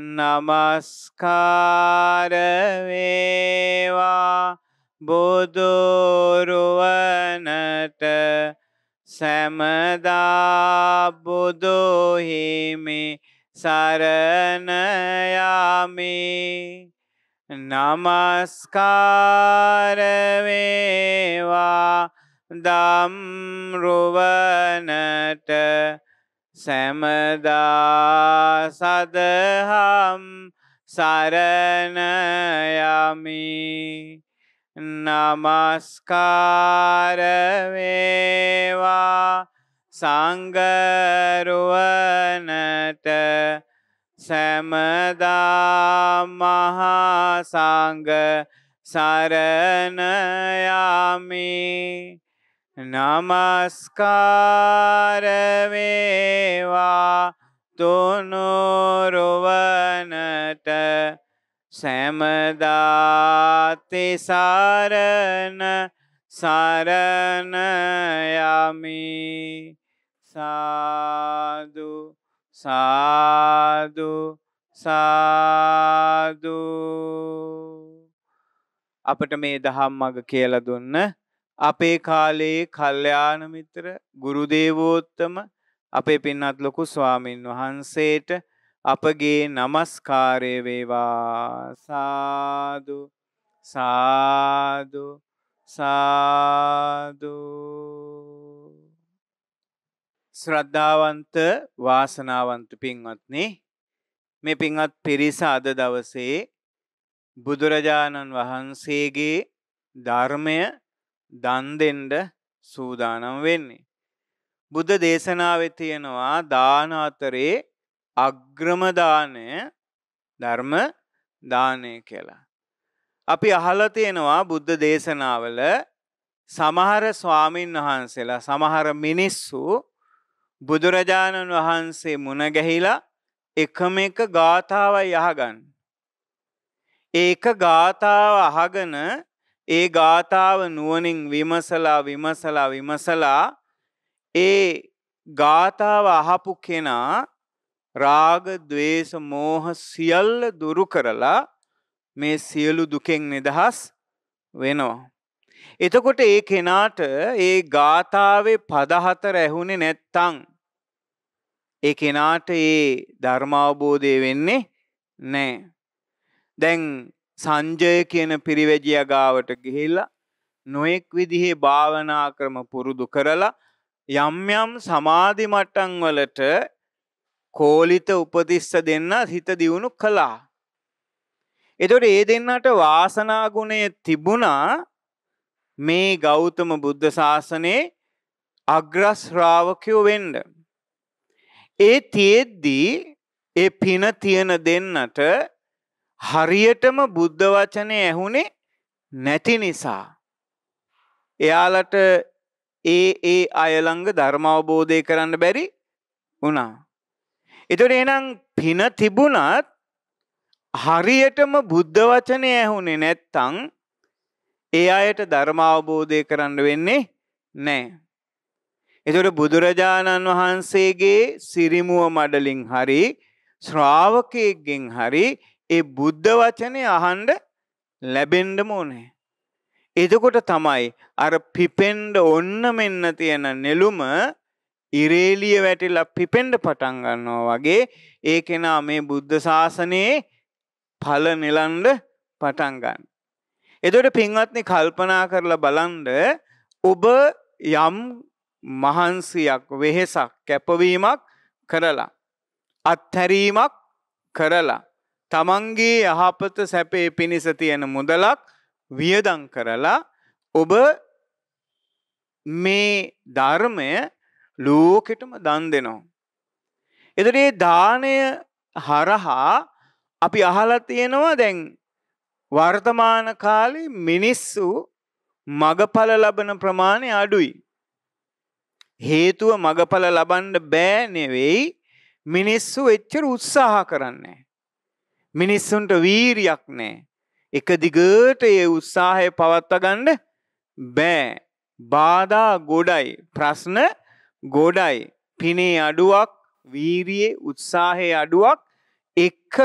නමස්කාරවේවා බුදුරුවනට සැමදා බුදුහිමි සරණයාමි නමස්කාරවේවා දම්රුවනට සැමදා සදහම් සරණයමි නමස්කාරවේවා සංගරුවනට සැමදා මහා සංග සරණයාමි නමස්කාරවේවා තුනුරුවනට සැමදාතිසාරණ සරණයමි සාදු සාදු සාදු අපට මේ දහම් මග කියල දුන්න අපේ කාලයේ කල්්‍යාන මිත්‍ර ගුරුදේවෝත්තම අපේ පින්නත් ලොකු ස්වාමින් වහන්සේට අපගේ নমස්කාරය වේවා සාදු සාදු සාදු ශ්‍රද්ධාවන්ත වාසනාවන්ත පින්වත්නි මේ පින්වත් පිරිස අද දවසේ බුදුරජාණන් වහන්සේගේ ධර්මය දන්දෙන්ඩ සූදානම් වෙන්නේ. බුද්ධ දේශනාවෙ තියෙනවා දාන අතරේ අග්‍රමදානය ධර්ම දානය කියලා. අපි අහලා තියෙනවා බුද්ධ දේශනාවල සමහර ස්වාමින් වහන්සේලා සමහර මිනිස්සු බුදුරජාණන් වහන්සේ මුණ ගැහිලා එකම එක ගාථාවයි අහගන්න. ඒක ගාථාව අහගෙන ඒ ගාථාව නුවනින් විමසලා විමසලා විමසලා ඒ ගාථාව අහපු කෙනා රාග දවේශ මෝහ සියල්ල දුරු කරලා මේ සියලු දුකෙන් නිදහස් වෙනවා. එතකොට ඒ කෙනාට ඒ ගාථාවේ පදහතර ඇහුනේ නැත්තං. ඒ කෙනාට ඒ ධර්මාවබෝධය වෙන්නේ නෑ. දැන් සංජය කියන පිරිවැජිය ගාවට ගිහිල්ලා නොයෙක් විදිහේ භාවනා ක්‍රම පුරුදු කරලා යම් යම් සමාධි මට්ටම් වලට කෝලිත උපතිස්ස දෙන්න හිත දියුණු කළා. එතකොට ඒ දෙන්නට වාසනා ගුණය තිබුණා මේ ගෞතම බුද්ධ ශාසනයේ අග්‍ර ශ්‍රාවකයෝ වෙන්න. ඒ තියෙද්දී ඒ පින තියෙන දෙන්නට හරියටම බුද්ධ වචනේ ඇහුනේ නැති නිසා එයාලට ඒ ඒ අය ළඟ ධර්ම අවබෝධය කරන්න බැරි වුණා. ඒතකොට එහෙනම් පින තිබුණත් හරියටම බුද්ධ වචනේ ඇහුනේ නැත්තම් ඒ අයට ධර්ම අවබෝධය කරන්න වෙන්නේ නැහැ. ඒතකොට බුදුරජාණන් වහන්සේගේ සිරිමුව මඩලින් හරි ශ්‍රාවකයෙක්ගෙන් හරි ඒ බුද්ධ වචනය අහන්ඩ ලැබෙන්ඩම ඕනේ. එදකොට තමයි අර පිපෙන්ඩ ඔන්න මෙන්න තියෙන නෙළුම ඉරේලිය වැටිල පිපෙන්ඩ පටන්ගන්නවා වගේ ඒ කෙනා මේ බුද්ධ ශාසනයේ පල නිලන්ඩ පටන්ගන්න. එදොට පින්වත්නි කල්පනා කරලා බලන්ඩ ඔබ යම් මහන්සියක් වෙහෙසක් කැපවීමක් කරලා. අත්හැරීමක් කරලා. තමන්ගේ යහපත සැපේ පිණිස තියෙන මුදලක් වියදං කරලා ඔබ මේ ධර්මය ලෝකෙටම දන් දෙනවා. එතට ඒ දානය හරහා අපි අහලා තියෙනවා දැන් වර්තමාන කාලේ මිනිස්සු මගඵල ලබන ප්‍රමාණය අඩුයි. හේතුව මගඵල ලබන්න බෑ නෙවෙයි මිනිස්සු එච්චර උත්සාහ කරන්නේ. මිනිස්සුන්ට වීරියක් නෑ. එක දිගට ඒ උත්සාහය පවත්වගන්න බෑ. බාධා ගොඩයි ප්‍රශ්න ගොඩයි. පිනේ අඩුවක් වීරියේ උත්සාහය අඩුවක් එක්ක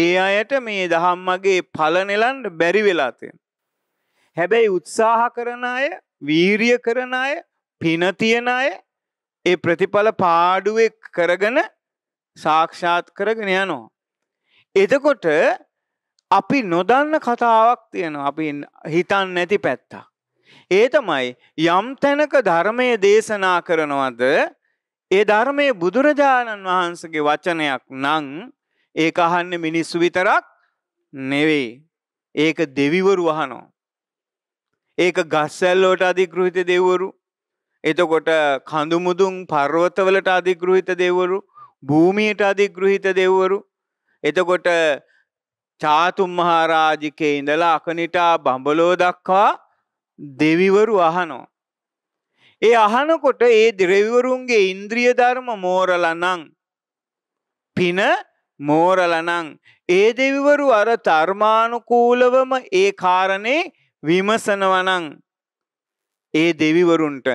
ඒ අයට මේ දහම්මගේ පලනෙලන්ට බැරි වෙලාතිය. හැබැයි උත්සාහ කරන අය වීරිය කරන අය පිනතියන අය ඒ ප්‍රතිඵල පාඩුවෙක් කරගන සාක්ෂාත් කරගෙන යනවා. එතකොට අපි නොදන්න කතාවක් තියෙනවා අපි හිතන් නැති පැත්තා. ඒ තමයි යම් තැනක ධර්මය දේශනා කරනවද ඒ ධර්මය බුදුරජාණන් වහන්සගේ වචනයක් නං ඒ අහන්න මිනිස්සු විතරක් නෙවෙයි. ඒක දෙවිවරු වහනෝ. ඒක ගස්සැල්ලෝට අධිකෘහිත දෙවරු. එතකොට කඳුමුදුන් පර්වතවලට අධිකෘහිත දෙවරු භූමියට අධිගෘහිත දෙවරු එතකොට චාතුම් මහරාජිකේ ඉඳලා අකනිටා බඹලෝ දක්වා දෙවිවරු අහනෝ. ඒ අහනකොට ඒ දෙවිවරුන්ගේ ඉන්ද්‍රිය ධර්ම මෝරලනං පින මෝරලනං ඒ දෙවිවරු අර ධර්මානුකූලවම ඒ කාරණේ විමසනවනං ඒ දෙවිවරුන්ට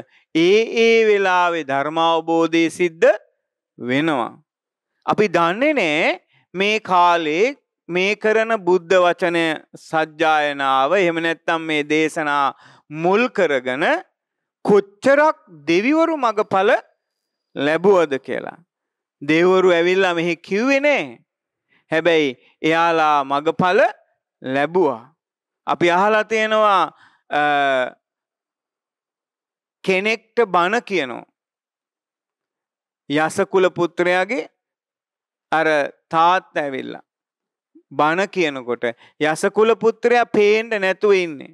ඒ ඒ වෙලාවේ ධර්මාවබෝධය සිද්ධ වෙනවා. අපි දන්නේ නෑ මේ කාලේ මේ කරන බුද්ධ වචනය සජ්ජායනාව එහෙම නැත්තම් මේ දේශනා මුල් කරගෙන කොච්චරක් දෙවිවරු මගඵල ලැබුවද කියලා. දෙවරු ඇවිල්ලා මෙහි කිව්වෙනේ. හැබැයි එයාලා මගඵල ලැබුවා. අපි අහලා තියෙනවා කෙනෙක්ට බණ කියනවා. යසකුල පුත්‍රයාගේ අර තාත් ඇවිල්ලා. බණ කියනකොට යසකුල පුත්‍රයා පේන්ඩ නැතුව ඉන්නේ.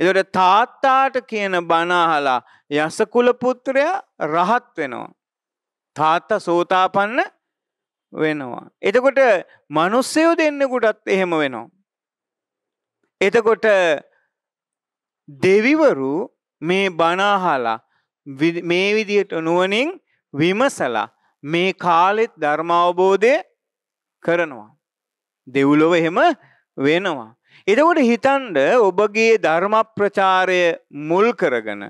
එදොට තාත්තාට කියන බනාහලා යසකුල පුත්‍රයා රහත් වෙනවා. තාත්තා සෝතාපන්න වෙනවා. එතකොට මනුස්සයෝ දෙන්නකුටත් එහෙම වෙනවා. එතකොට දෙවිවරු මේ බනාහලා මේ විදියට නුවනින් විමසලා මේ කාලෙත් ධර්මාවබෝධය කරනවා. දෙව්ලොව එහෙම වෙනවා. එතකොට හිතන්ඩ ඔබගේ ධර්ම ප්‍රචාරය මුල් කරගෙන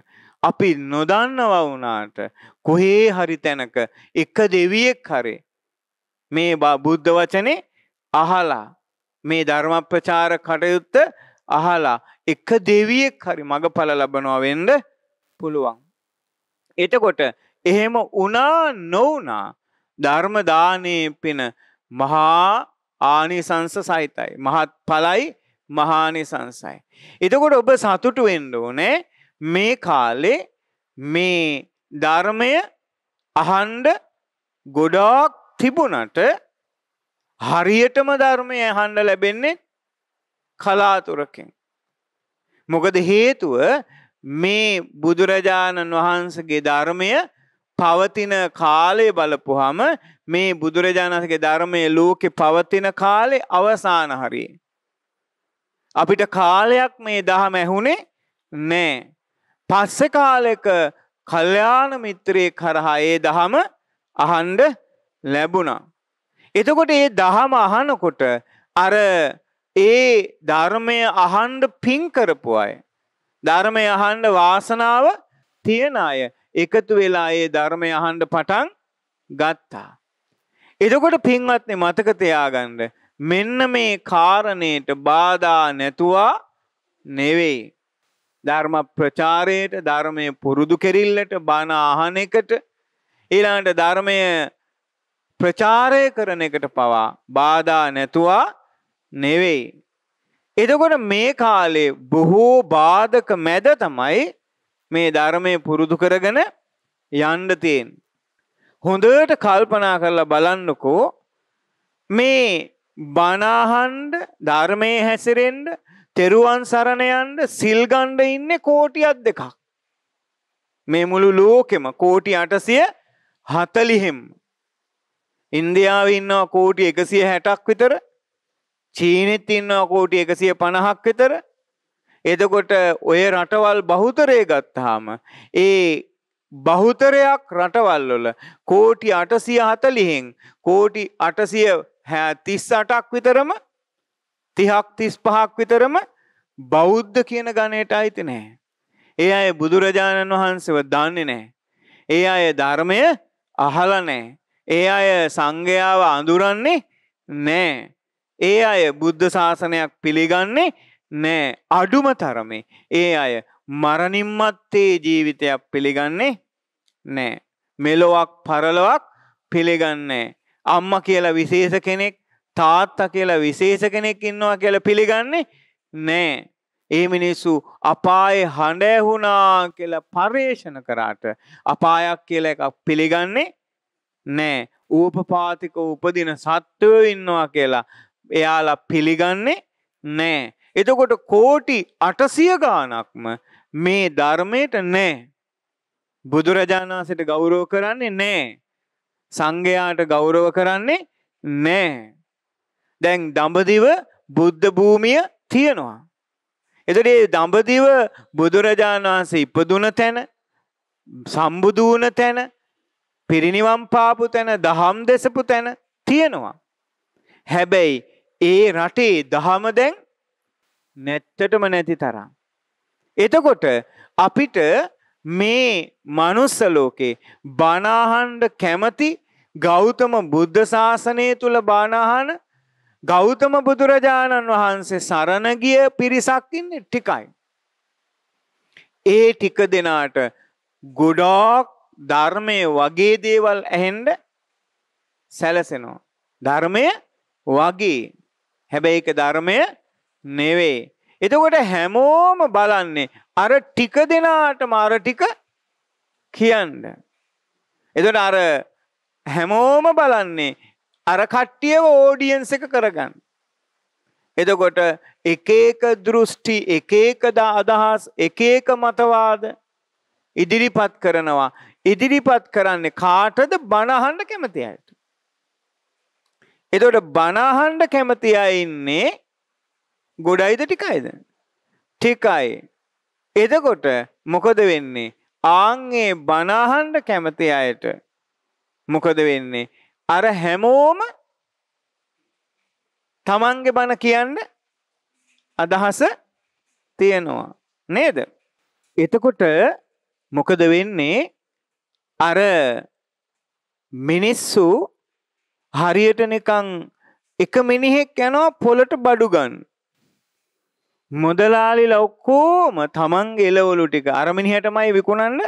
අපි නොදන්නව වුණාට කොහේ හරි තැනක එක දෙවියෙක් හරේ මේ බුද්ධ වචනේ අහලා මේ ධර්ම ප්‍රචාර කටයුත්ත අහලා එක දෙවියෙක් හරි මඟඵල ලබනවා වෙන්න පුළුවන්. එතකොට එහෙම වුණා නොවුණා ධර්ම දානයේ පින මහා ආනිසංස සහිතයි. මහත් පලයි මහානිසංසයි. එතකොට ඔබ සතුටු වෙන්න ඕනේ මේ කාලේ මේ ධර්මය අහන්ඩ ගොඩාක් තිබුණට හරියටම ධර්මය හන්ඩ ලැබෙන්නේ කලාතුරකින්. මොකද හේතුව මේ බුදුරජාණන් වහන්සගේ ධර්මය පවතින කාලය බලපුහම මේ බුදුරජාණන්ගේ ධර්මය ලෝකෙ පවතින කාලෙ අවසාන හරිය. අපිට කාලයක් මේ දහම ඇහුණේ නෑ. පස්සෙ කාලෙක කල්්‍යාන මිත්‍රයේ කරහා ඒ දහම අහන්ඩ ලැබුණා. එතකොට ඒ දහම අහනකොට අර ඒ ධර්මය අහන්ඩ පින්කරපු අය. ධර්මය අහන්ඩ වාසනාව තියෙන අය. එකතු වෙලා ඒ ධර්මය අහන්ඩ පටන් ගත්තා. එදකොට පින්වත්නේ මතක තියාගන්න මෙන්න මේ කාරණයට බාධා නැතුවා නෙවෙයි. ධර්ම ප්‍රචාරයට ධර්මය පුරුදු කෙරිල්ලට බණ අහන එකට ඊළඟට ධර්මය ප්‍රචාරය කරන එකට පවා බාධා නැතුවා නෙවෙයි. එතකොට මේ කාලේ බොහෝ බාධක මැද තමයි මේ ධර්මය පුරුදු කරගෙන යන්න තියෙන. හොඳට කල්පනා කරලා බලන්නකෝ මේ බණහන්ඩ ධර්මයේ හැසිරෙන්ඩ තෙරුවන් සරණයන්ට සිල්ගණ්ඩ ඉන්න කෝටියත් දෙකක්. මේ මුළු ලෝකෙම කෝටි අටසිය හතලිහෙම්. ඉන්දියාව ඉන්නවා කෝටි එකසිය හැටක් විතර චීනෙත් ඉන්නවා කෝටි එකසිය පණහක් විතර එදකොට ඔය රටවල් බහුතරය ගත්තාම ඒ බහුතරයක් රටවල්ලොල කෝටි අටසිය හතලිහෙන් කෝටි අටසිය තිස් අටක් විතරම තිහක් තිස් පහක් විතරම බෞද්ධ කියන ගණයට අයිති නෑ. ඒ අය බුදුරජාණන් වහන්සේව දන්නේ නෑ. ඒ අය ධර්මය අහල නෑ. ඒ අය සංඝයාව අඳුරන්නේ නෑ. ඒ අය බුද්ධ ශාසනයක් පිළිගන්නේ නෑ අඩුම තරමේ ඒ අය මරණින්මත්තේ ජීවිතයක් පිළිගන්නේ නෑ. මෙලොවක් පරලොවක් පිළිගන්නේ. අම්ම කියලා විශේෂ කෙනෙක් තාත්තා කියලා විශේෂ කෙනෙක් ඉන්නවා කියලා පිළිගන්නේ නෑ. ඒ මිනිස්සු අපායේ හඬ ඇහුණා කියලා පරේෂණ කරාට අපායක් කියලා එකක් පිළිගන්නේ නෑ. ඌපපාතික උපදින සත්වයෝ ඉන්නවා කියලා එයාලා පිළිගන්නේ නෑ. එතකොට කෝටි අටසිය ගානක්ම මේ ධර්මයට නෑ. බුදුරජාණන්සට ගෞරව කරන්නේ නෑ. සංඝයාට ගෞරව කරන්නේ නෑ. දැන් දඹදිව බුද්ධ භූමිය තියෙනවා. එතට ඒ දඹදිව බුදුරජාණන් වහන්සේ ඉපදුන තැන සම්බුදුවන තැන පිරිනිවම් පාපු තැන දහම් දෙසපු තැන තියෙනවා. හැබැයි ඒ රටේ දහම දැන් නැත්තටම නැති තරම්. එතකොට අපිට මේ මනුස්ස ලෝකේ බණාහන්ඩ කැමති ගෞතම බුද්ධ ශාසනය තුළ බානාහන ගෞතම බුදුරජාණන් වහන්සේ සරණ ගිය පිරිසක්කින්න ටිකයි. ඒ ටික දෙනාට ගොඩාක් ධර්මය වගේ දේවල් ඇහෙන්ඩ සැලසෙනවා. ධර්මය වගේ හැබැයි එක ධර්මය නෙවේ. එතකොට හැමෝම බලන්නේ අර ටික දෙනාටම අර ටික කියන්න. එතට අර හැමෝම බලන්නේ අර කට්ටියව ඕඩියන්ස එක කරගන්න. එතකොට එක එක දෘෂ්ටි එක එක අදහස් එක එක මතවාද ඉදිරිපත් කරනවා ඉදිරිපත් කරන්නේ කාටද බණහන්ඩ කැමති අයට. එතකොට බණහන්ඩ කැමති අය ඉන්නේ ගොඩයිද ටිකයිද? ටිකයි. එතකොට මොකද වෙන්නේ? ආන්ගේ බණ අහන්න කැමති අයට මොකද වෙන්නේ? අර හැමෝම තමන්ගේ බණ කියන්න අදහස තියෙනවා නේද? එතකොට මොකද වෙන්නේ? අර මිනිස්සු හරියට නිකන් එක මිනිහෙක් යනවා පොළට බඩු ගන්න. මුදලාලි ලොක්කෝම තමන්ගේ එලවලු ටික අරමිනිහටමයි විකුණන්න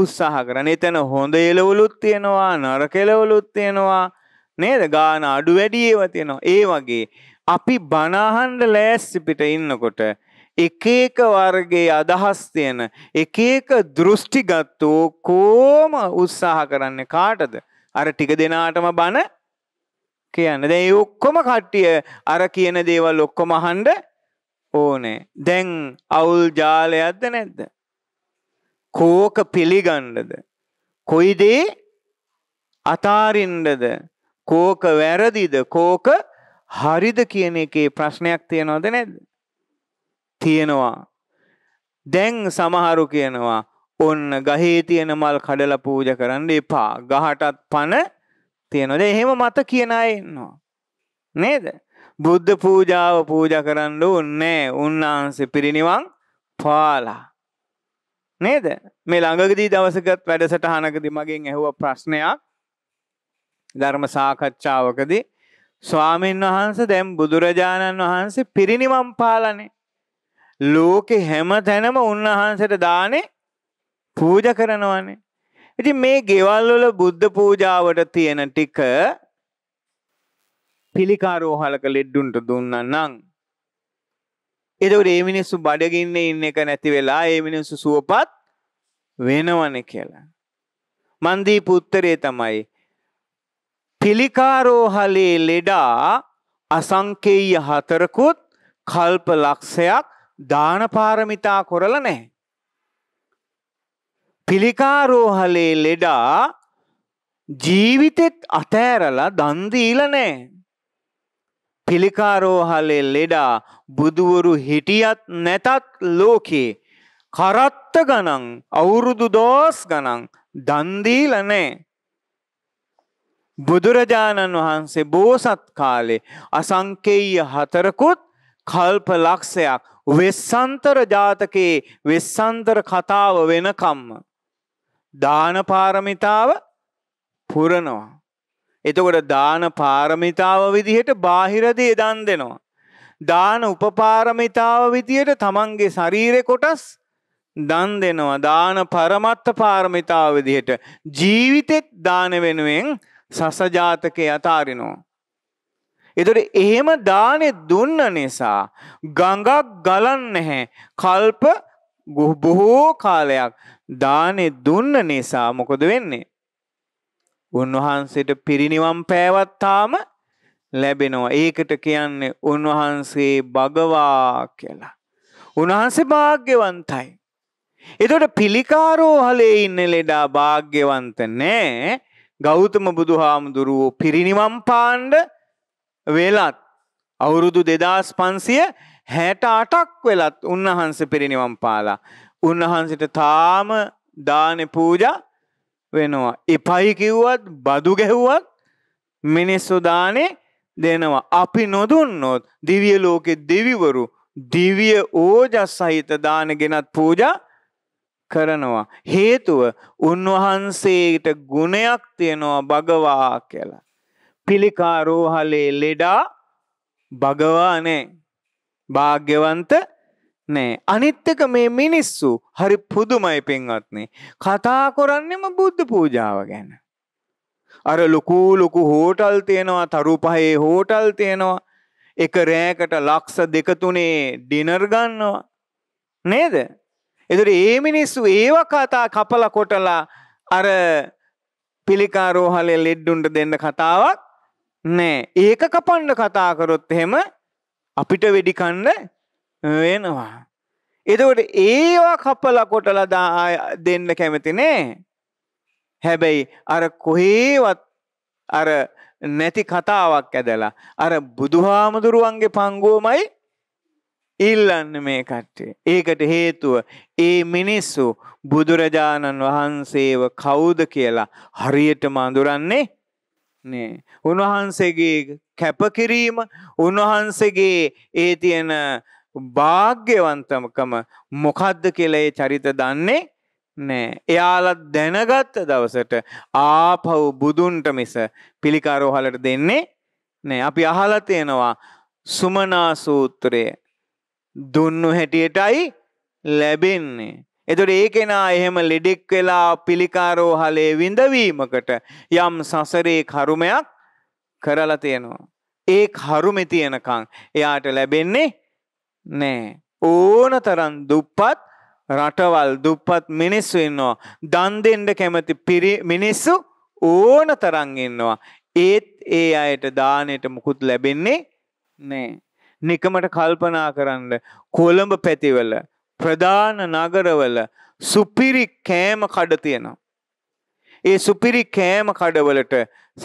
උත්සාහ කරන එතන හොඳ එලවලුත් තියෙනවා නරකෙලවලුත් තියෙනවා නේද ගාන අඩු වැඩියව තියෙනවා ඒ වගේ අපි බනාහන්ඩ ලෑස්සි පිට ඉන්නකොට එක එක වර්ගයේ අදහස් තියෙන එක එක දෘෂ්ටිගත් වූ කොම උත්සාහ කරන්නේ කාටද අර ටික දෙනාටම බන කියන්න දැන් ඒ ඔක්කොම කට්ටිය අර කියන දේවල් ඔක්කොම අහන්න ඕනේ දැන් අවුල් ජාලයක්ද නැද්ද කෝක පිළිගණ්ඩද කොයිදේ අතාරින්ඩද කෝක වැරදිද කෝක හරිද කියන එකේ ප්‍රශ්නයක් තියෙනවද නැද්ද තියෙනවා දැන් සමහරු කියනවා ඔන්න ගහේ තියෙන මල් කඩල පූජ කරන්න එපා ගහටත් පණ තියෙනද එහෙම මත කියන අය ඉන්නවා නේද බුද්ධ පූජාව පූජ කරන්න උන්නේ උන්වහන්සේ පිරිනිවන් පාලා. නේද? මේ ළඟකදී දවසකත් වැඩසටහනකදී මගෙන් ඇහුව ප්‍රශ්නයක් ධර්ම සාකච්ඡාවකදී ස්වාමීන් වහන්සේ දැන් බුදුරජාණන් වහන්සේ පිරිනිවන් පාලානේ. ලෝකෙ හැම තැනම උන්වහන්සේට දානේ පූජ කරනවානේ. ඉතින් මේ ගෙවල් වල බුද්ධ පූජාවට තියෙන ටික පිළිකාරෝහලක ලෙඩ්ඩුන්ට දුන්න නං. එදවට ඒ මිනිස්සු බඩගින්න ඉන්න එක නැති වෙලා ඒ මිනිස්සු සුවපත් වෙනවන කියලා. මන්දී පුත්තරේ තමයි. පිළිකාරෝහලේ ලෙඩා අසංකේය හතරකුත් කල්ප ලක්ෂයක් දානපාරමිතා කොරල නැහැ. පිළිකාරෝහලේ ලෙඩා ජීවිතෙත් අතෑරලා දන්දීල නෑ. පිළිකාරෝහලේ ලෙඩා බුදුවරු හිටියත් නැතත් ලෝකේ කරත්ත ගණන් අවුරුදු දෝස් ගණන් දන්දීල නෑ. බුදුරජාණන් වහන්සේ බෝසත් කාලේ අසංකේය හතරකුත් කල්ප ලක්ෂයක් වෙස්සන්තර ජාතකයේ වෙස්සන්තර කතාව වෙනකම්ම. දානපාරමිතාව පුරනවා. එතකොට දාන පාරමිතාව විදිහට බාහිරදේ දන් දෙනවා. දාන උපපාරමිතාව විදියට තමන්ගේ ශරීරෙ කොටස් දන් දෙනවා. දාන පරමත්ත පාරමිතාව විදිහට ජීවිතෙත් දාන වෙනුවෙන් සසජාතකය අතාරිනවා. එතොට එහෙම දානෙ දුන්න නිසා ගඟක් ගලන්න නැහැ කල්ප බොහෝ කාලයක් දානෙ දුන්න නිසා මොකොද වෙන්නේ. උන්වහන්සේට පිරිනිවම් පෑවත්තාම ලැබෙනවා. ඒකට කියන්නේ උන්වහන්සේ භගවා කියලා. උන්වහන්සේ භාග්‍යවන්තයි. එතකොට පිළිකාරෝහලේ ඉන්න ලෙඩා භාග්‍යවන්ත නෑ. ගෞතම බුදුහාමුදුරුවෝ පිරිනිවම් පාණ්ඩ වෙලත් අවුරුදු දෙදස් පන්සිය හැට අටක් වෙලත් උන්වහන්ස පිරිනිවම් පාලා. උන්වහන්සට තාම දාන පූජා වෙනවා. එපයි කිව්වත් බදු ගැහුවත් මිනිස්සු දානේ දෙනවා. අපි නොදුන්නොත් දිව්‍ය ලෝකේ දෙවිවරු දිව්‍ය ඕජස් සහිත දාන ගෙනත් පූජා කරනවා. හේතුව උන්වහන්සේට ගුණයක් තියෙනවා භගවා කියලා. පිළිකා රෝහලේ ලෙඩා භගවානේ. භාග්‍යවන්ත නෑ අනිත්තක මේ මිනිස්සු හරි පුදුමයි පෙන්වත්නේ කතා කොරන්නෙම බුද්ධ පූජාව ගැන. අර ලොකූ ලොකු හෝටල් තියෙනවා තරු පහේ හෝටල් තියෙනවා එක රෑකට ලක්ස දෙකතුනේ ඩිනර් ගන්නවා නේද එතුට ඒ මිනිස්සු ඒව කතා කපල කොටලා අර පිළිකාරෝහලය ලෙඩ්ඩුන්ට දෙන්න කතාවක් නෑ ඒක කපන්න කතාකරොත් එහෙම අපිට වෙඩිකන්න වෙනවා. එදකොට ඒවා කපල කොටලදා දෙන්න කැමතිනේ. හැබැයි අර කොහේවත් අර නැති කතාවක් ඇදලා. අර බුදුහාමුදුරුවන්ගේ පංගුවමයි ඉල්ලන්න මේ කට්ටේ. ඒකට හේතුව ඒ මිනිස්සු බුදුරජාණන් වහන්සේව කවුද කියලා හරියට මඳුරන්නේ නේ. උන්වහන්සේගේ කැපකිරීම උන්වහන්සේගේ ඒ තියෙන භාග්‍යවන්තමකම මොකද්ද කියලා ඒ චරිත දන්නේ නෑ. එයාලා දැනගත්ත දවසට ආපහු බුදුන්ට මිස පිළිකාරෝහලට දෙන්නේ නෑ. අපි අහලා තියෙනවා සුමනා සූත්‍රය දුන්නු හැටියටයි ලැබෙන්නේ. එතොට ඒ කෙනා එහෙම ලෙඩෙක් වෙලා පිළිකාරෝහලේ විඳවීමකට යම් සසරේ කරුමයක් කරලා තියෙනවා. ඒ කරුමෙ තියෙනකං එයාට ලැබෙන්නේ නෑ. ඕන තරන් දුප්පත් රටවල් දුප්පත් මිනිස්සු ඉන්නවා. දන් දෙන්න කැමති මිනිස්සු ඕන තරන් ඉන්නවා. ඒත් ඒ අයට දානයට මුකුත් ලැබෙන්නේ නෑ. නිකමට කල්පනා කරන්න කොළඹ පැතිවල ප්‍රධාන නගරවල සුපිරි කෑම කඩ තියෙනවා. ඒ සුපිරි කෑම කඩවලට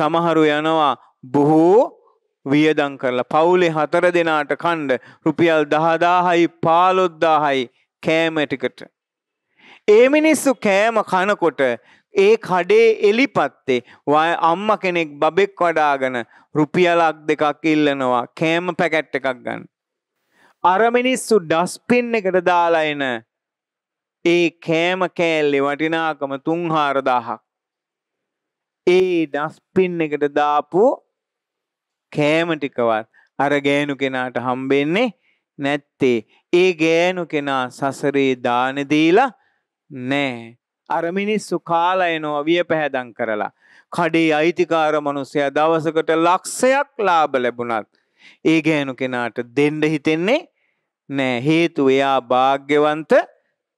සමහරු යනවා බොහෝ වියදම් කරලා පවුලේ හතර දෙනාට කණ්ඩ රුපියල් 10000යි 15000යි කෑම ටිකට. ඒ මිනිස්සු කෑම කනකොට ඒ කඩේ එලිපත්තේ අම්ම කෙනෙක් බබෙක් වඩාගෙන රුපියලක් දෙකක් ඉල්ලනවා කෑම පැකට් එකක් ගන්න. අර මිනිස්සු ඩස්පින් එකට දාලා එන ඒ කෑම කෑල්ලේ වටිනාකම 3-4000ක්. ඒ ඩස්පින් එකට දාපු කෑම ටිකවත් අර ගෑනු කෙනාට හම්බෙන්නේ නැත්තේ. ඒ ගෑනු කෙනා සසරේ දාන දීලා නෑ. අර මිනිස්සු කාලා එනවා වියපැහැදම් කරලා. කඩේ අයිතිකාර මිනිසයා දවසකට ලක්ෂයක් ලාභ ලැබුණත් ඒ ගෑනු කෙනාට දෙන්න හිතෙන්නේ නෑ. හේතු එයා වාග්යවන්ත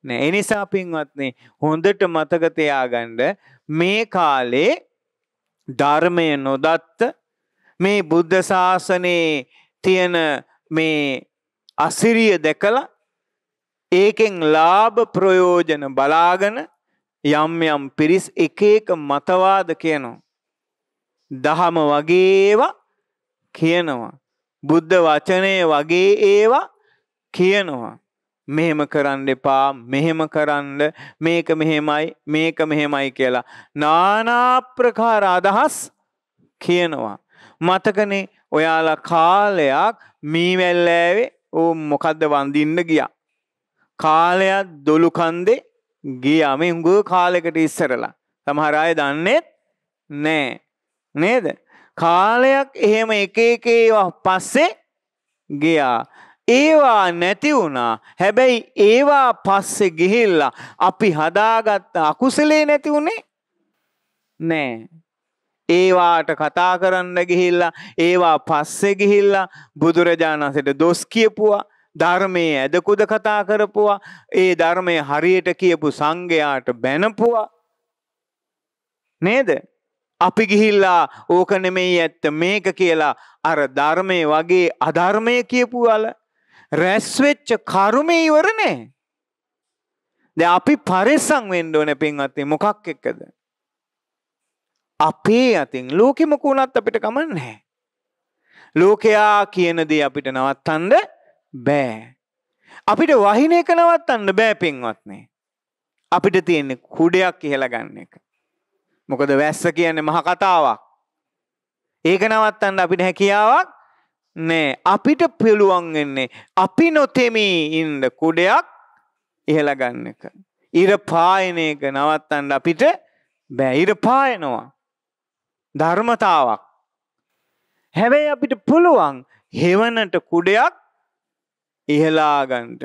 නෑ. ඒ නිසා පින්වත්නි හොඳට මතක තියාගන්න මේ කාලේ ධර්මය නොදත්ත මේ බුද්ධ ශාසනයේ තියෙන මේ අසිරිය දැකලා ඒකෙන් ලාභ ප්‍රයෝජන බලාගෙන යම් යම් පිරිස් එක එක මතවාද කියනවා. දහම වගේවා කියනවා. බුද්ධ වචනය වගේ ඒවා කියනවා. මෙහෙම කරන්න එපා මෙහෙම කරන්න මේක මෙහෙමයි මේක මෙහෙමයි කියලා නානාප්‍රකාර අදහස් කියනවා. මතකනේ ඔයාලා කාලයක් මීවැල්ලෑවේ ඕ මොකක්ද වන්දින්න ගියා. කාලයක් දොළු කන්දේ ගියාම හුඟ කාලෙකට ඉස්සරලා. සමහරය දන්නෙත් නෑ නේද. කාලයක් එහෙම එක එක ඒවා පස්සේ ගියා. ඒවා නැති වුණා. හැබැයි ඒවා පස්සේ ගිහිල්ලා අපි හදාගත්ත අකුසලේ නැති වුණේ නෑ. ඒවාට කතා කරන්න ගිහිල්ලා ඒවා පස්සෙ ගිහිල්ලා බුදුරජාණන්සට දොස් කියපුවා ධර්මයේ ඇදකුද කතා කරපුවා ඒ ධර්මය හරියට කියපු සංඝයාට බැනපුවා නේද අපි ගිහිල්ලා ඕක නෙමෙයි ඇත්ත මේක කියලා අර ධර්මයේ වගේ අධර්මය කියපු වල රැස්වෙච්ච කර්මය ඉවර නෑ. දැන් අපි පරිස්සම් වෙන්න ඕනේ පින්වත්නි මොකක් එක්කද? අපේ අතින් ලෝකෙමකුණත් අපිට කමන්න හැ. ලෝකයා කියන දේ අපිට නවත්තන්ඩ බෑ. අපිට වහින එක නවත්තන්න බෑ පෙන්වත්නේ. අපිට තියෙන්නේ කුඩයක් කියලා ගන්න එක. මොකද වැස්ස කියන්නේ මහ කතාවක්. ඒක නවත්තන්න අපිට හැකියාවක් නෑ. අපිට පුළුවන් වෙන්නේ අපි නොතෙමි ඉන්න කුඩයක් ඉහළ ගන්න එක. ඉර පායන එක නවත්තන්න අපිට බෑ. ඉර පායනවා. ධර්මතාවක්. හැබැයි අපිට පුළුවන් හෙවනට කුඩයක් ඉහලාගන්ට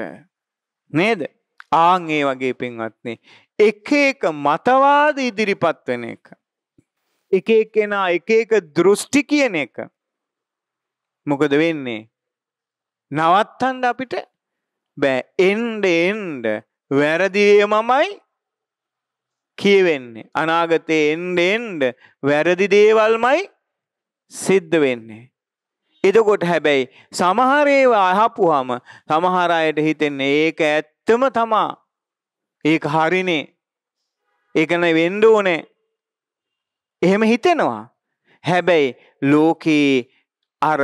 නේද ආං ඒ වගේ පින්වත්නේ එක එක මතවාද ඉදිරිපත් වෙන එක. එක එකෙනා එක එක දෘෂ්ටි කියන එක. මොකද වෙන්නේ. නවත්තන්ඩ අපිට බෑ එන්ඩ එන්ඩ වැරදිය මමයි කියවෙන්නේ. අනාගතේ එන්න එන්න වැරදි දේවල්මයි සිද්ධ වෙන්නේ. එතකොට හැබැයි සමහර ඒවා අහපුවාම සමහර අයට හිතෙන්නේ ඒක ඇත්තම තමා. ඒක හරිනේ. ඒක නෙ වෙන්න ඕනේ. එහෙම හිතෙනවා. හැබැයි ලෝකේ අර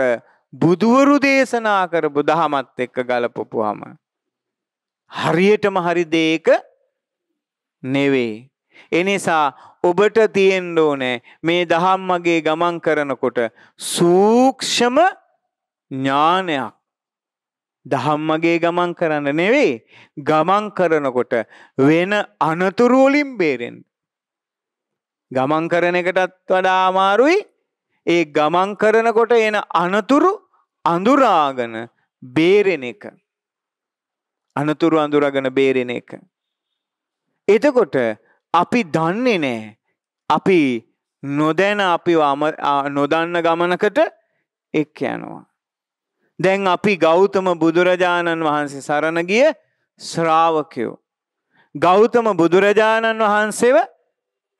බුදුවරු දේශනා කරපු දහමත් එක්ක ගලපපුවාම හරියටම හරි දේක නෙවෙයි එනිසා ඔබට තියෙන්න ඕනේ මේ දහම් මගේ ගමන් කරනකොට සූක්ෂම ඥානයක් දහම් මගේ ගමන් කරන්න නෙවෙයි ගමන් කරනකොට වෙන අනතුරු වලින් බේරෙන්න ගමන් කරන එකටත් වඩා අමාරුයි ඒ ගමන් කරනකොට එන අනතුරු අඳුරාගෙන බේරෙන එක අනතුරු අඳුරගෙන බේරෙන එක එතකොට අපි දන්නේ නෑ අපි නොදැන අපි නොදන්න ගමනකට එක් යනවා. දැන් අපි ගෞතම බුදුරජාණන් වහන්සේ සරණ ගිය ශ්‍රාවකයෝ. ගෞතම බුදුරජාණන් වහන්සේව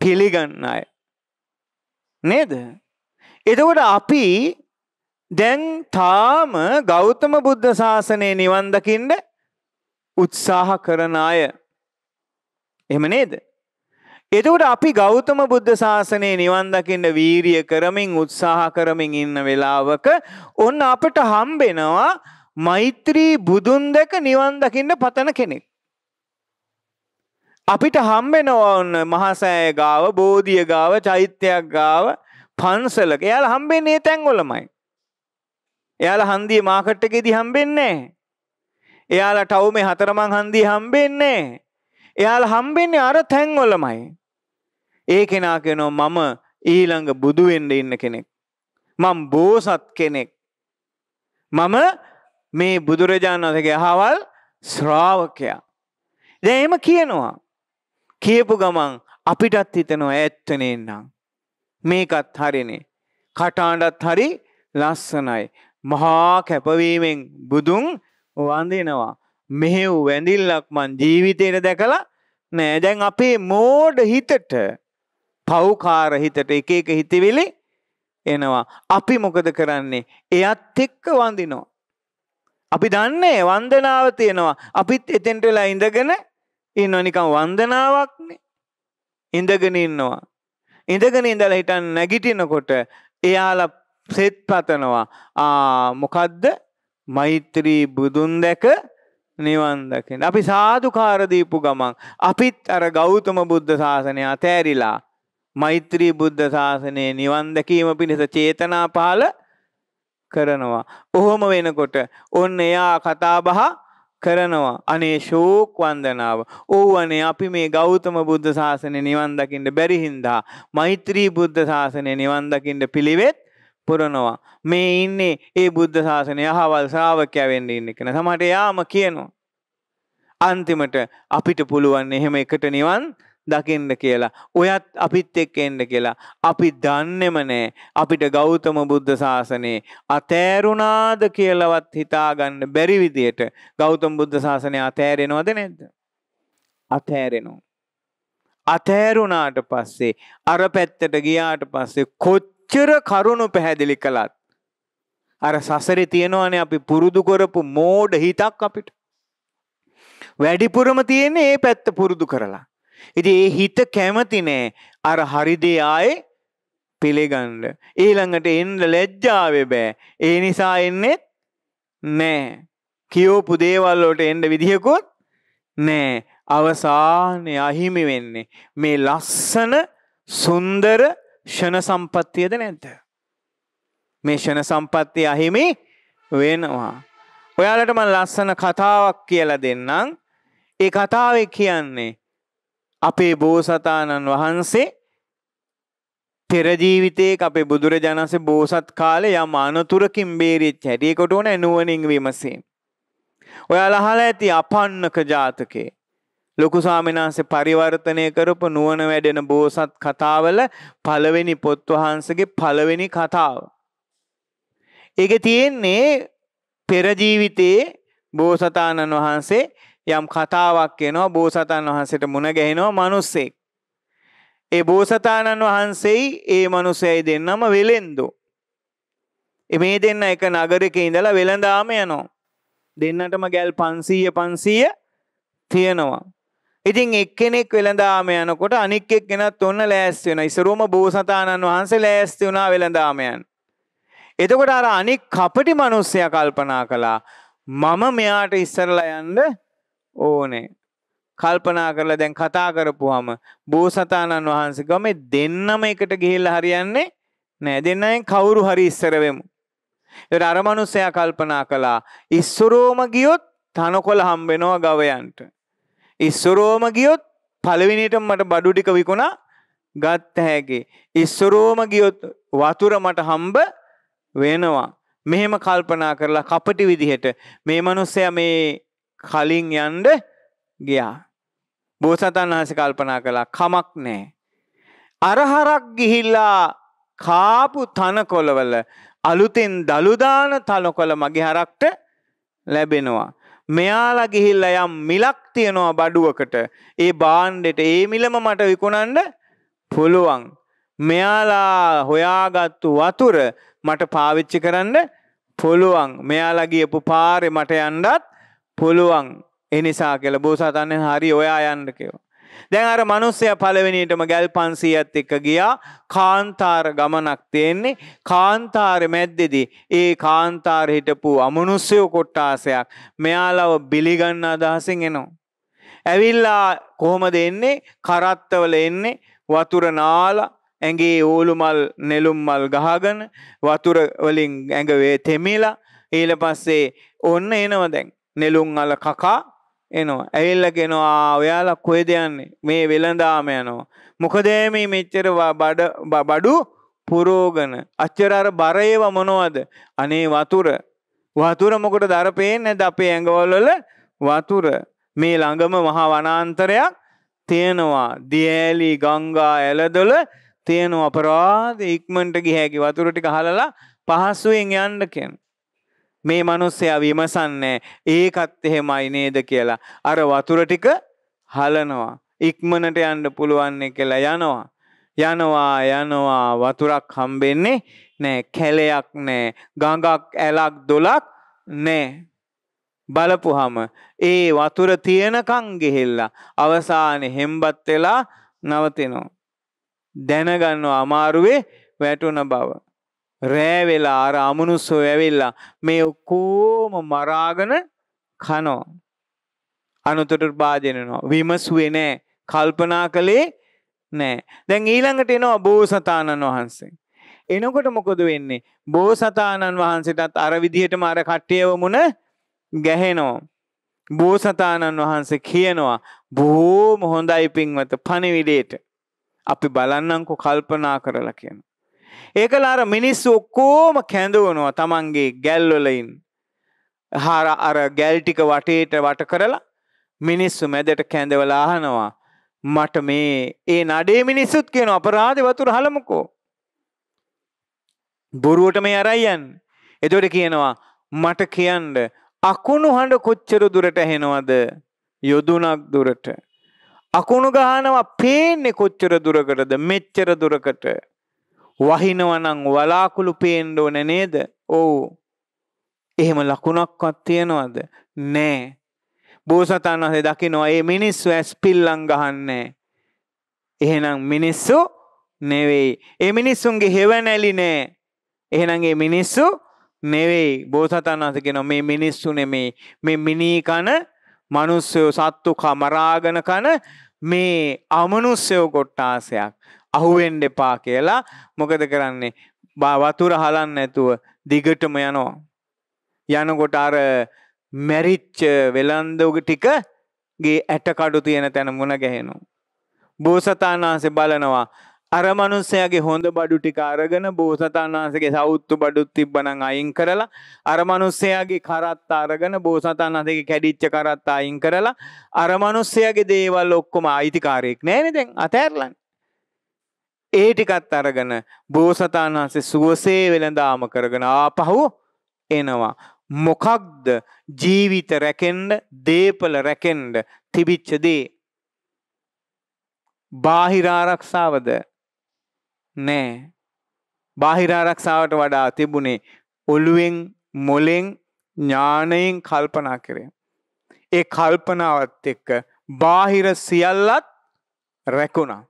පිළිගන්න අය. නේද. එතකොට අපි දැන් තාම ගෞතම බුද්ධ ශාසනය නිවන්දකින්ට උත්සාහ කරන අය. එම නේද. එතකොට අපි ගෞතම බුද්ධ ශාසනය නිවන් දකින්න වීරිය කරමින් උත්සාහ කරමින් ඉන්න වෙලාවක ඔන්න අපට හම්බෙනවා මෛත්‍රී බුදුන් දැක නිවන් දකින්න පතන කෙනෙක්. අපිට හම්බෙනවා ඔන්න මහසෑය ගාව, බෝධිය ගාව, චෛත්‍යයක් ගාව, පන්සලක. එයාලා හම්බෙන්නේ තැන්වලමයි. එයාලා හන්දිය මාකට් එකේදී හම්බෙන්නේ නැහැ. එයාලා ටවුමේ හතරමං හන්දිය හම්බෙන්නේ නැහැ. එයාලා හම්බෙන්නේ අර තැන්වලමයි. ඒ කෙනා කෙනෝ මම ඊළඟ බුදුවෙන්ඩ ඉන්න කෙනෙක්. මං බෝසත් කෙනෙක්. මම මේ බුදුරජාණන් වසගේ හාවල් ශ්‍රාවකයා. දැ එම කියනවා. කියපු ගමන් අපිටත් හිතනවා ඇත්තනෙන්නම්. මේකත් හරිනේ. කටාඩත් හරි ලස්සනයි. මහා කැපවීමෙන් බුදුන් වන්දිනවා. මෙහෙව් වැඳිල්ලක් මන් ජීවිතයට දැකලා නෑ දැන් අපේ මෝඩ හිතට පව්කාර හිතට එක එක හිතවිලි එනවා. අපි මොකද කරන්නේ? එයත් එක්ක වඳිනවා. අපි දන්නේ වන්දනාව තියෙනවා. අපිත් එතෙන්ට වෙලා ඉඳගෙන ඉන්නවා නිකන් වන්දනාවක්නේ. ඉඳගෙන ඉන්නවා. ඉඳගෙන ඉඳලා හිටන් නැගිටිනකොට එයාලා සෙත් පතනවා. ආ මොකද්ද? මෛත්‍රී බුදුන් දැක නිවන් දකින්න. අපි සාදුකාර දීපු ගමන් අපිත් අර ගෞතම බුද්ධ ශාසනය අතෑරිලා මෛත්‍රී බුද්ධ ශාසනයේ නිවන් දැකීම පිණිස චේතනා පහළ කරනවා. ඔහොම වෙනකොට ඔන්න එයා කතාබහ කරනවා. අනේ ශෝක් වන්දනාව. ඕවනේ අපි මේ ගෞතම බුද්ධ ශාසනය නිවන් දකින්න බැරි හින්දා මෛත්‍රී බුද්ධ ශාසනය නිවන් දකින්න පිළිවෙත් පුරනවා. මේ ඉන්නේ ඒ බුද්ධ ශාසනය අහවල් ශ්‍රාවකයා වෙන්න ඉන්නේ කියන සමහරට යාම කියනවා. අන්තිමට අපිට පුළුවන් එහෙම එකට නිවන් දකින්න කියලා. ඔයත් අපිත් එක්ක එන්න කියලා. අපි දන්නෙම නෑ අපිට ගෞතම බුද්ධ ශාසනයේ අතෑරුණාද කියලාවත් හිතාගන්න බැරි විදියට ගෞතම බුද්ධ ශාසනය අතෑරෙනවද නැද්ද? අතෑරෙනවා. අතෑරුණාට පස්සේ අර පැත්තට ගියාට පස්සේ කොච්චර කරුණු පැහැදිලි කළත් අර සසරේ තියෙනවනේ අපි පුරුදු කරපු මෝඩ හිතක් අපිට. වැඩිපුරම තියෙන්නේ ඒ පැත්ත පුරුදු කරලා. ඉතින් ඒ හිත කැමති නෑ අර හරි දේ ආයේ පිළිගන්න. ඊළඟට එන්න ලැජ්ජාවේ බෑ. ඒ නිසා එන්නේ නෑ. කියෝපු දේවල් වලට එන්න විදියකුත් නෑ. අවසානයේ අහිමි වෙන්නේ මේ ලස්සන සුන්දර ෂණ සම්පත්තියද නැද්ද? මේ ෂණ සම්පත්තිය අහිමි වෙනවා. ඔයාලට මම ලස්සන කතාවක් කියලා දෙන්නම්. ඒ කතාවේ කියන්නේ අපේ බෝසතාණන් වහන්සේ පෙරජීවිතයක අපේ බුදුරජාණන්සේ බෝසත් කාලේ යම් අනතුරකින් බේරිච්ච හැටියකොට ඕන ඇනුවනින් විමසෙන්. ඔයාලා අහලා ඇති අපන්නක ජාතකේ. ලොකු ස්වාමීනාන්සේ පරිවර්තනය කරපු නුවණ වැඩෙන බෝසත් කතාවල පළවෙනි පොත් වහන්සේගේ පළවෙනි කතාව. ඒකේ තියෙන්නේ පෙර ජීවිතයේ බෝසතාණන් වහන්සේ යම් කතාවක් එනවා බෝසතාණන් වහන්සේට මුණ ගැහෙනවා මිනිස්සෙක්. ඒ බෝසතාණන් වහන්සේයි ඒ මිනිසෙයි දෙන්නම වෙලෙන්දෝ. මේ දෙන්න එක නගරක ඉඳලා වෙළඳාම යනවා. දෙන්නටම ගැල් 500 500 තියෙනවා. ඉතින් එක්කෙනෙක් වෙළඳාම යනකොට අනික් එක්කෙනත් ඔන්න ලෑස්ති වෙනවා. ඉස්සරෝම බෝසතාණන් වහන්සේ ලෑස්ති වුණා වෙළඳාම යන්න. එතකොට අර අනික් කපටි මිනිස්සයා කල්පනා කළා මම මෙයාට ඉස්සරලා යන්න ඕනේ. කල්පනා කරලා දැන් කතා කරපුවාම බෝසතාණන් වහන්සේ ගමේ දෙන්නම එකට ගිහිල්ලා හරියන්නේ නෑ දෙන්නයෙන් කවුරු හරි ඉස්සර වෙමු. ඒතර අර මිනිස්සයා කල්පනා කළා ඉස්සරෝම ගියොත් තනකොළ හම්බෙනවා ගවයන්ට. ඉස්සරෝම ගියොත් පළවෙනියට මට බඩු ටික විකුණා ගත්ත හැකි. ඉස්සරෝම ගියොත් වතුර මට හම්බ වෙනවා. මෙහෙම කල්පනා කරලා කපටි විදිහට මේ මනුස්සයා මේ කලින් යන්ඩ ගියා. බෝසතන් වහන්ස කල්පනා කළා කමක් නෑ. අරහරක් ගිහිල්ලා කාපු තනකොළවල අලුතෙන් දළුදාන තනකොළ මගේ හරක්ට ලැබෙනවා. මෙයාලා ගිහිල්ල යම් මිලක් තියෙනවා බඩුවකට ඒ බාණ්ඩෙට ඒ මිලම මට විකුණන්ඩ පුළුවන්. මෙයාලා හොයාගත්තු වතුර මට පාවිච්චි කරන්න පුළුවන් මෙයාලා ගියපු පාරෙ මට යන්ඩත් පුළුවන් එනිසා කියල බෝසාතන්ය හරි ඔයා යන්න කියෝ. දැන් අර මනුස්සය පළවෙනිටම ගැල් පන්සීඇත් එක්ක ගියා කාන්තාර ගමනක් තියෙන්නේ කාන්තාර මැද්දෙදි ඒ කාන්තාර හිටපු අමනුස්සයෝ කොට්ටාසයක් මෙයාලව බිලිගන්න අදහසින් එනවා. ඇවිල්ලා කොහොමද එන්නේ කරත්තවල එන්නේ වතුර නාලා ඇගේ ඕලුමල් නෙළුම්මල් ගහගන වතුරවලින් ඇඟවේ තෙමිලා ඊල පස්සේ ඔන්න එනව දැන්. නෙළුම් අල කකා එනවා ඇවිල්ලගෙනවා ඔයාලා කොය දෙයන්නේ මේ වෙළඳාම යනවා. මොකදෑම මෙච්චර බඩ බඩු පුරෝගන අච්චරර බරයව මොනවද අනේ වතුර වතුර මොකට දරපයෙන් ඇද අපේ ඇඟවල්වල වතුර මේ ළඟම මහා වනාන්තරයක් තියෙනවා දියෑලි ගංගා ඇලදොල තියෙනවා අපරාධ ඉක්මට ගිහැකි වතුරටි හලලා පහස්සුවෙන් යන්න කියෙන් මේ මනුස්සයා විමසන්නේ ඒකත් එහෙමයි නේද කියලා. අර වතුර ටික හලනවා. ඉක්මනට යන්න පුළුවන් කියලා යනවා. යනවා යනවා වතුරක් හම්බෙන්නේ නෑ කැලයක් නෑ ගඟක් ඇලක් දොලක් නෑ බලපුහම ඒ වතුර තියෙනකං ගෙහෙල්ලා අවසානෙ හෙම්බත් වෙලා නවතිනවා දැනගන්නවා අමාරුවේ වැටුන බව රෑ වෙලා අර අමනුස්සෝ ඇවිල්ලා මේ ඔක්කොම මරාගෙන කනවා. අනුතට බාධනනවා. විමසුවේ නෑ. කල්පනා කළේ නෑ. දැන් ඊළඟට එනවා බෝසතාණන් වහන්සේ. එනකොට මොකොද වෙන්නේ. බෝසතාණන් වහන්සේටත් අර විදිහටම අර කට්ටියවමුණ ගැහෙනෝ. බෝසතාණන් වහන්සේ කියනවා බොහෝම හොඳයි පින්වත පණිවිඩේට. අපි බලන්නංකු කල්පනා කරලා කියනවා. ඒකල අර මිනිස්සු ඔක්කෝම කැඳවනවා තමන්ගේ ගැල්වලයින් හාර අර ගැල්ටික වටේට වට කරලා මිනිස්සු මැදට කැඳවලාහනවා මට මේ ඒ නඩේ මිනිස්සුත් කියන අපරාධ වතුර හලමුකෝ බොරුවට මේ අරයියන් එතොට කියනවා මට කියන්ඩ අකුණු හඬ කොච්චර දුරට හෙනවද යොදුනක් දුරට අකුණු ගහනවා පේන්නේ කොච්චර දුරකටද මෙච්චර දුරකට වහිනවනං වලාකුළු පේන්ඩ ඕන නේද ඔවු එහෙම ලකුණක්වත් තියෙනවද නෑ බෝසතන් වහසේ දකිනවා ඒ මිනිස්සු ඇස් පිල්ලං ගහන්නේ එහෙනම් මිනිස්සු නෙවෙයි ඒ මිනිස්සුන්ගේ හෙවනැලි නෑ එහෙනගේ මිනිස්සු නෙවෙයි බෝසතන් වහසගෙන මේ මිනිස්සු නෙමේ මේ මිනීකන මනුස්සයෝ සත්තු කමරාගන කන මේ අමනුස්සයෝ කොට්ටාසයක් අහුවෙන්ඩ එපා කියලා මොකද කරන්නේ වතුර හලන්න ඇතුව දිගටම යනවා. යනකොට අර මැරිච්ච වෙලන්දෝග ටිකගේ ඇටකඩු තියෙන තැන මුණ ගැහෙනු. බෝසතානාහස බලනවා අරමනුස්සයගේ හොඳ බඩු ටික අරගෙන බෝසතාන්හන්සගේ සෞත්තු බඩුත් තිබ්බනං අයින් කරලා අරමනුස්සයාගේ කරත් අරගෙන බෝසතාන්හසගේ කැඩිච්ච කරත් අයින් කරලා අරමනුස්සයගේ දේවල් ඔක්කොම අයිතිකාරයෙක් නෑනතෙන් අතැරලන් ඒ ටිකත් අරගෙන බෝසතාණන් වහන්සේ සුවසේ වෙළඳාම කරගෙන ආපහු එනවා. මොකක්ද ජීවිත රැකෙන්ඩ දේපල රැකෙන්ඩ තිබිච්චදේ. බාහිරාරක්ෂාවද නෑ. බාහිරාරක්ෂාවට වඩා තිබුණේ ඔළුවෙන් මොලෙෙන් ඥානයෙන් කල්පනා කරේ. ඒ කල්පනාවත් එක්ක බාහිර සියල්ලත් රැකුණා.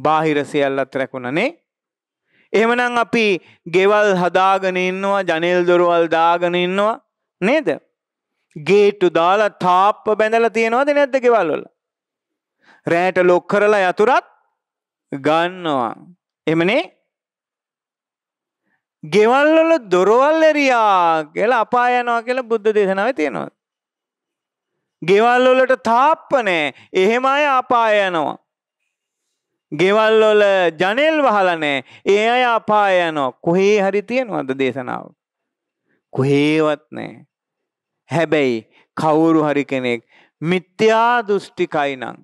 බාහිර සියල්ලත් රැකුණනේ. එහෙමනම් අපි ගෙවල් හදාගෙන ඉන්නවා ජනෙල් දොරවල් දාගෙන ඉන්නවා නේද? ගේට්ටු දාලා තාප්ප බැඳලා තියෙනවද නැද්ද ගෙවල් වල? රෑට ලොක් කරලා යතුරත් ගන්නවා. එහෙමනේ? ගෙවල් වල දොරවල් එරියා කියලා අපාය යනවා කියලා බුද්ධ දේශනාවේ තියෙනවා. ගෙවල් වලට තාප්ප නැහැ. එහෙම අය අපාය යනවා. ගෙවල්ලොල ජනෙල් වහලනෑ ඒ අය අපාය යනෝ කොහේ හරි තියෙනවද දේශනාව. කොහේවත් නෑ. හැබැයි කවුරු හරි කෙනෙක් මිත්‍යා දෘෂ්ටිකයිනං.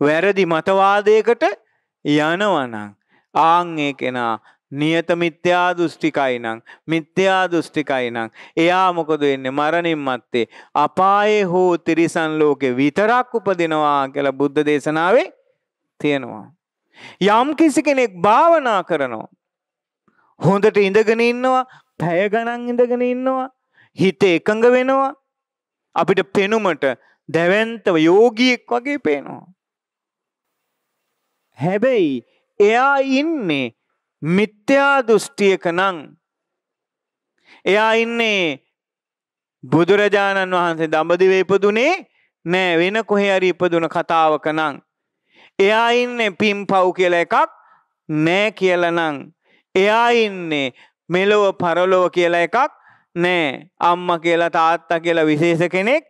වැරදි මතවාදයකට යනවනං. ආං ඒ කෙනා නියත මිත්‍යා දෘෂ්ටිකයිනං මිත්‍යා දෘෂ්ටිකයිනං එයා මොකද වෙන්නේ මරණින් මත්තේ අපායේ හෝ තිරිසන් ලෝකේ විතරක් උපදිනවා කියලා බුද්ධ දේශනාවේ තියෙනවා. යම් කිසි කෙනෙක් භාවනා කරනවා. හොඳට ඉඳගෙන ඉන්නවා, පැය ගණන් ඉඳගෙන ඉන්නවා, හිත එකඟ වෙනවා. අපිට පෙනුමට දැවැන්තව යෝගියෙක් වගේ පේනවා. හැබැයි එයා ඉන්නේ මිත්‍යා දෘෂ්ටියක නම් එයා ඉන්නේ බුදුරජාණන් වහන්සේ දඹදිව ඉපදුනේ නෑ වෙන කොහේ හරි ඉපදුන කතාවක නම් එයා ඉන්නේ පින් පව් කියලා එකක් නෑ කියලනං. එයා ඉන්නේ මෙලොව පරලොව කියලා එකක් නෑ අම්ම කියලා තාත්තා කියලා විශේෂ කෙනෙක්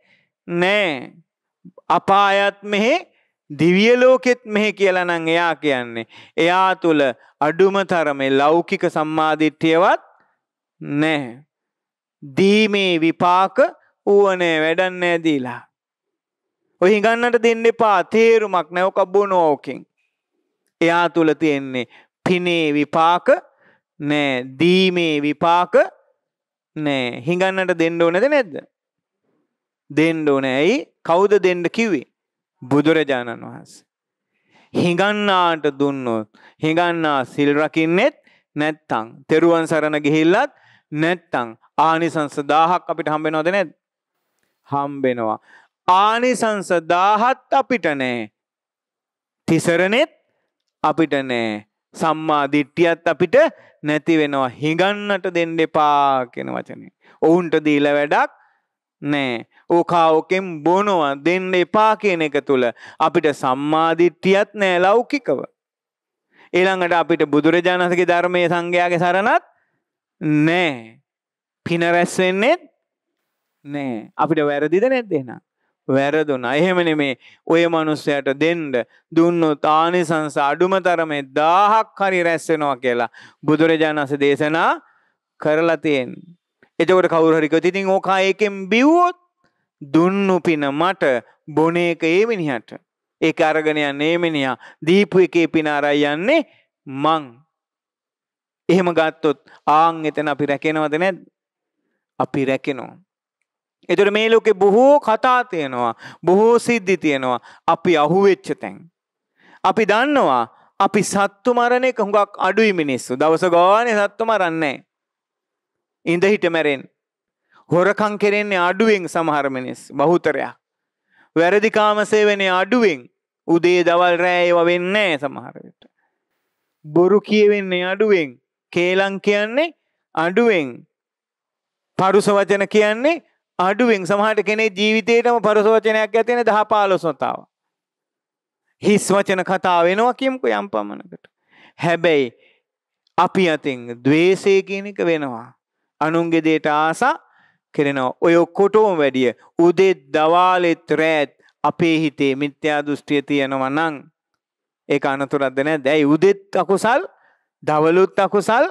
නෑ. අපායත් මෙහි දිවියලෝකෙත් මෙහි කියලනං එයා කියන්නේ. එයා තුළ අඩුම තරම ලෞකික සම්මාධිට්්‍යයවත් නෑ. දීමේ විපාක වුවනේ වැඩන්නේ දීලා. ඔය හිඟන්නට දෙන්න එපා තේරුමක් නැව කබ්බුනෝකින්. එයා තුළ තියෙන්නේ පිනේ විපාක නෑ දීමේ විපාක නෑ හිඟන්නට දෙන්න ඕනද නැද්ද. දෙන්න ඕන ඇයි කවුද දෙන්න කිවේ බුදුරජාණන් වහන්සේ. හිඟන්නාට දුන්නොත් හිඟන්නා සිල් රකින්නෙත් නැත්තං තෙරුවන් සරණ ගිහිල්ලත් නැත්තං ආනිසංස දාහක් අපිට හම්බෙනවද නැත් හම්බෙනවා ආනිසංස දාහත් අපිට නෑ. තිසරණෙත් අපිට නෑ. සම්මා දිට්ටියත් අපිට නැති වෙනවා හිඟන්නට දෙන්න එපා කියන වචනේ. ඔවුන්ට දීලා වැඩක් නෑ. ඕකාඕකෙන් බොනවා දෙන්න එපා කියන එක තුල අපිට සම්මාදිට්ඨියත් නෑ ලෞකිකව. ඊළඟට අපිට බුදුරජාණන්ගේ ධර්මයේ සංගයාගේ සරණත් නෑ. පින රැස් වෙන්නේ නෑ. අපිට වැරදිද නැද්ද එහෙනම්? වැරදුනා. එහෙම නෙමේ ඔය මිනිස්සයාට දෙන්න දුන්නොත් ආනිසංස අඩුම තරමේ 1000ක් හරි රැස් වෙනවා කියලා බුදුරජාණන් වහන්සේ දේශනා කරලා තියෙනවා. එතකොට කවුරු හරි කිව්වොත් ඉතින් ඕකා එකෙන් බිව්වොත් දුන්නු පින මට බොන එක ඒ මිනිහට. ඒක අරගෙන යන්නේ මිනිහා. දීපු එකේ පින අරයි යන්නේ මං. එහෙම ගත්තොත් ආන් එතන අපි රැකෙනවද නැද්ද? අපි රැකෙනවා. එතට මේ ලෝකෙ බොහෝ කතා තියෙනවා. බොහෝ සිද්ධි තියෙනවා. අපි අහුවෙච්ච තැන්. අපි දන්නවා අපි සත්තු මරණ එක හුඟක් අඩුයි මිනිස්සු දවස ගානේ සත්තු මරන්නේ ඉඳ හිට මැරෙන් හොරකම් කෙරෙන්නේ අඩුවෙන් සමහර මිනිස් බහුතරයක් වැරදි කාම සේවනයේ අඩුවෙන් උදේ දවල් රෑ ඒවා වෙන්නේ සමහර විට බොරු කියවෙන්නේ අඩුවෙන් කේලම් කියන්නේ අඩුවෙන් පරුස වචන කියන්නේ අඩුවෙන් සමහට කෙනෙ ජීවිතයටම පරසෝචනයක් ඇතින දහ පාලොස්නොතාව. හිස් වචන කතා වෙනවා කියම්කු යම් පමණකට. හැබැයි අපි අතින් දවේශය කියනක වෙනවා. අනුන්ගේ දේට ආසා කෙරෙනවා ඔය කොටෝම වැඩිය උදෙත් දවාලෙත් රෑත් අපේ හිතේ මිත්‍යා දෘෂ්ටිය තියෙනව නං ඒ අනතුරක්දන දැයි උදෙත් අකුසල් දවලුත් අකුසල්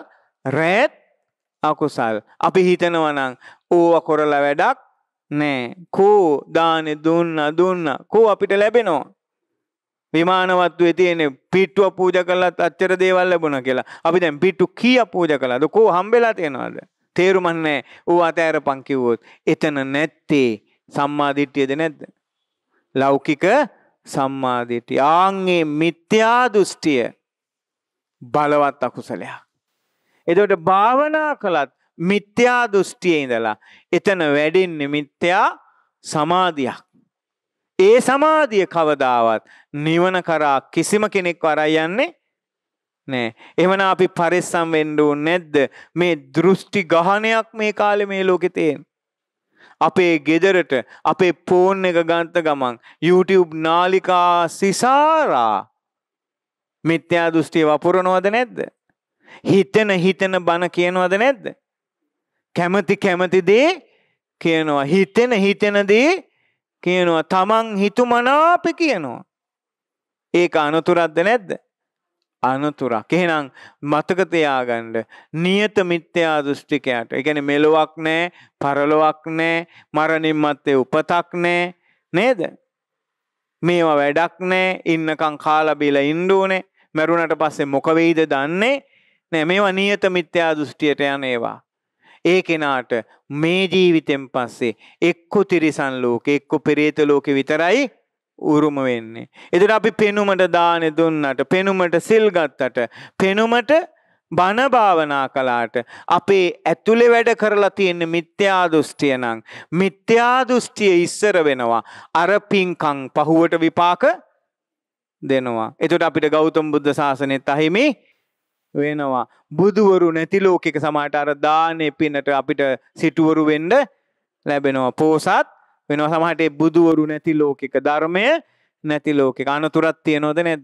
රෑත් අකුසල්. අපි හිතනවනං ඌව කොරල වැඩක් නෑ කූ දානෙ දුන්න දුන්න කූ අපිට ලැබෙනවා. විමානවත්වේ තියෙන පිට්ටුව පූජ කලත් අච්චර දේවල් ලැබුණ කියලා අපි දැන් පිට්ටු කිය පූජ කලාද කෝ හම්බෙලා තියෙනවාද තේරුමන්නේ ඌ අතෑර පංකිවෝත් එතන නැත්තේ සම්මාධිට්්‍යයද නැද්ද. ලෞකික සම්මාධිට්ටි ආංගේ මිත්‍යා දෘෂ්ටිය බලවත් අකුසලයක්. එතකොට භාවනා කළත් මිත්‍යා දෘෂ්ටියේ ඉඳලා එතන වැඩෙන්නේ මිත්‍යා සමාධියක්. ඒ සමාධිය කවදාවත් නිවන කරා කිසිම කෙනෙක් වරයි යන්නේ නෑ. එහෙමනම් අපි පරිස්සම් වෙන්න ඕනේ නැද්ද? මේ දෘෂ්ටි ගහණයක් මේ කාලේ මේ ලෝකේ තියෙන. අපේ ගෙදරට අපේ ෆෝන් එක ගන්ත ගමන් YouTube නාලිකා සිසාරා මිත්‍යා දෘෂ්ටි වපුරනවද නැද්ද? හිතෙන හිතෙන බණ කියනවද නැද්ද? කැමති කැමති දේ කියනවා. හිතෙන හිතෙන දේ කියනවා. තමන් හිතුමනාප කියනවා. ඒක අනතුරක්ද නැද්ද? අනතුරක්. එහෙනම් මතක තියාගන්න නියත මිත්‍යා දෘෂ්ටිකයට. ඒ කියන්නේ මෙලොවක් නැහැ, පරලොවක් නැහැ, මරණින් මත්තේ උපතක් නැහැ නේද? මේවා වැඩක් නැහැ. ඉන්නකම් කාලා බීලා ඉන්න ඕනේ. මැරුණට පස්සේ මොක වෙයිද දන්නේ? නෑ මේවා නියත මිත්‍යා දෘෂ්ටියට යන ඒවා. ඒ කෙනාට මේ ජීවිතෙන් පස්සේ එක්කු තිරිසන් ලෝකෙ එක්කු පෙරේත ලෝකෙ විතරයි උරුම වෙන්නේ. එතට අපි පෙනුමට දානෙ දුන්නට පෙනුමට සිල් ගත්තට පෙනුමට බණ භාවනා කළාට අපේ ඇතුලේ වැඩ කරලා තියෙන මිත්‍යා දෘෂ්ටිය නම් මිත්‍යා දෘෂ්ටිය ඉස්සර වෙනවා අර පිංකම් පහුවට විපාක දෙනවා. එතකොට අපිට ගෞතම බුද්ධ ශාසනයත් අහිමි වෙනවා. බුදුවරු නැති ලෝකෙක සමහරට අර දානේ පිනට අපිට සිටුවරු වෙන්න ලැබෙනවා. පෝසත් වෙනවා සමහරට ඒ බුදුවරු නැති ලෝකෙක ධර්මය නැති ලෝකෙක අනතුරක් තියනවද නැද්ද?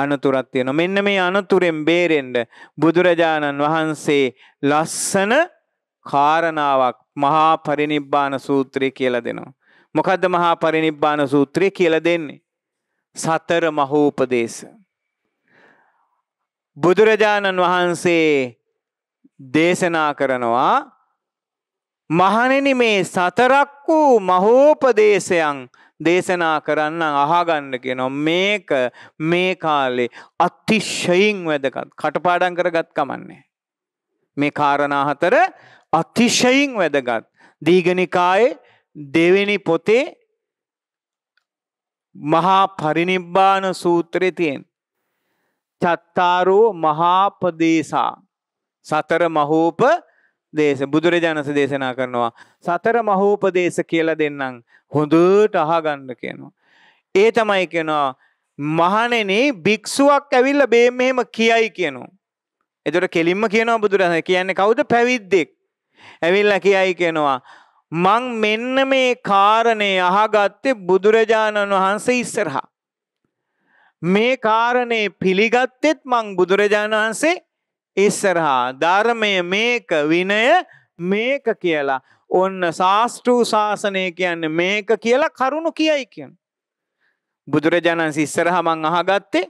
අනතුරක් තියෙනවා. මෙන්න මේ අනතුරෙන් බේරෙන්න බුදුරජාණන් වහන්සේ ලස්සන කාරණාවක් මහා පරිනිබ්බාන සූත්‍රය කියලා දෙනවා. මොකද්ද මහා පරිනිබ්බාන සූත්‍රය කියලා දෙන්නේ? සතර මහෝපදේශ. බුදුරජාණන් වහන්සේ දේශනා කරනවා මහණෙනි මේ සතරක් වූ මහෝපදේශයන් දේශනා කරන්න අහගන්න කියනවා මේක මේ කාලේ අතිශයින් වැදගත් කටපාඩම් කරගත් කමන්නේ මේ කාරණා හතර අතිශයින් වැදගත් දීඝනිකායේ දෙවෙනි පොතේ මහා පරිනිබ්බාන සූත්‍රයේ තියෙන චත්තාරෝ මහාපදේශා සතර මහෝප දේශ බුදුරජාණස දේශනා කරනවා සතර මහෝපදේශ කියලා දෙන්නම් හොඳට අහගන්න කියනවා. ඒ තමයි කියනවා මහනෙන භික්ෂුවක් ඇවිල්ල බේ මෙහෙම කියයි කියනු. එතොට කෙලින්ම කියනවා බුදුරහස කියන්නේ කවුද පැවිද්දෙක් ඇවිල්ල කියයි කියනවා. මං මෙන්න මේ කාරණය අහගත්තේ බුදුරජාණන් වහන්සේ ඉස්සරහා. මේ කාරණේ පිළිගත්තෙත් මං බුදුරජාණන් වහන්සේ ඉස්සරහා ධර්මය මේක විනය මේක කියලා ඔන්න ශාස්ට්‍රූ ශාසනය කියන්න මේක කියලා කරුණු කියයි කියන්. බුදුරජාණන් ඉස්සරහ මං අහගත්තේ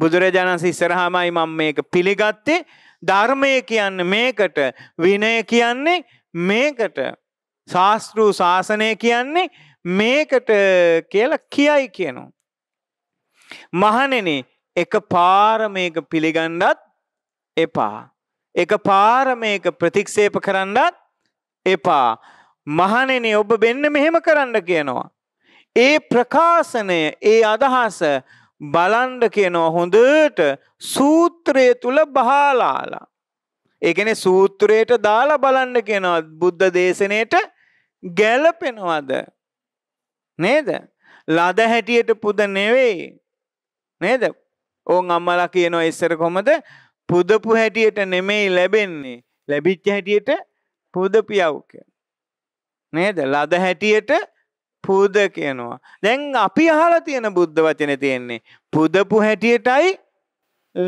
බුදුරජාණන් ඉස්සරහමයි මං මේක පිළිගත්තේ ධර්මය කියන්න මේකට විනය කියන්නේ මේකට ශාස්තෘූ ශාසනය කියන්නේ මේකට කියල කියයි කියනවා. මහණෙනි එක පාර මේක පිළිගන්නත් එපා. එක පාර මේක ප්‍රතික්ෂේප කරන්නත් එපා. මහණෙනි ඔබ වෙන්න මෙහෙම කරන්න කියනවා. ඒ ප්‍රකාශනය ඒ අදහස බලන්ඩ කියනවා හොඳට සූත්‍රය තුළ බහාලාලා. ඒකන සූත්‍රයට දාලා බලන්න කියනවා බුද්ධ දේශනයට ගැලපෙනවද. නේද? ලද හැටියට පුද නෙවෙයි. නේද ඕන් අම්මලා කියනවා ඉස්සර කොහමද පුදපු හැටියට නෙමෙයි ලැබෙන්නේ ලැබිච්ච හැටියට පුදපියව් කියන නේද ලද හැටියට පුද කියනවා දැන් අපි අහලා තියෙන බුද්ධ වචනේ තියෙන්නේ පුදපු හැටියටයි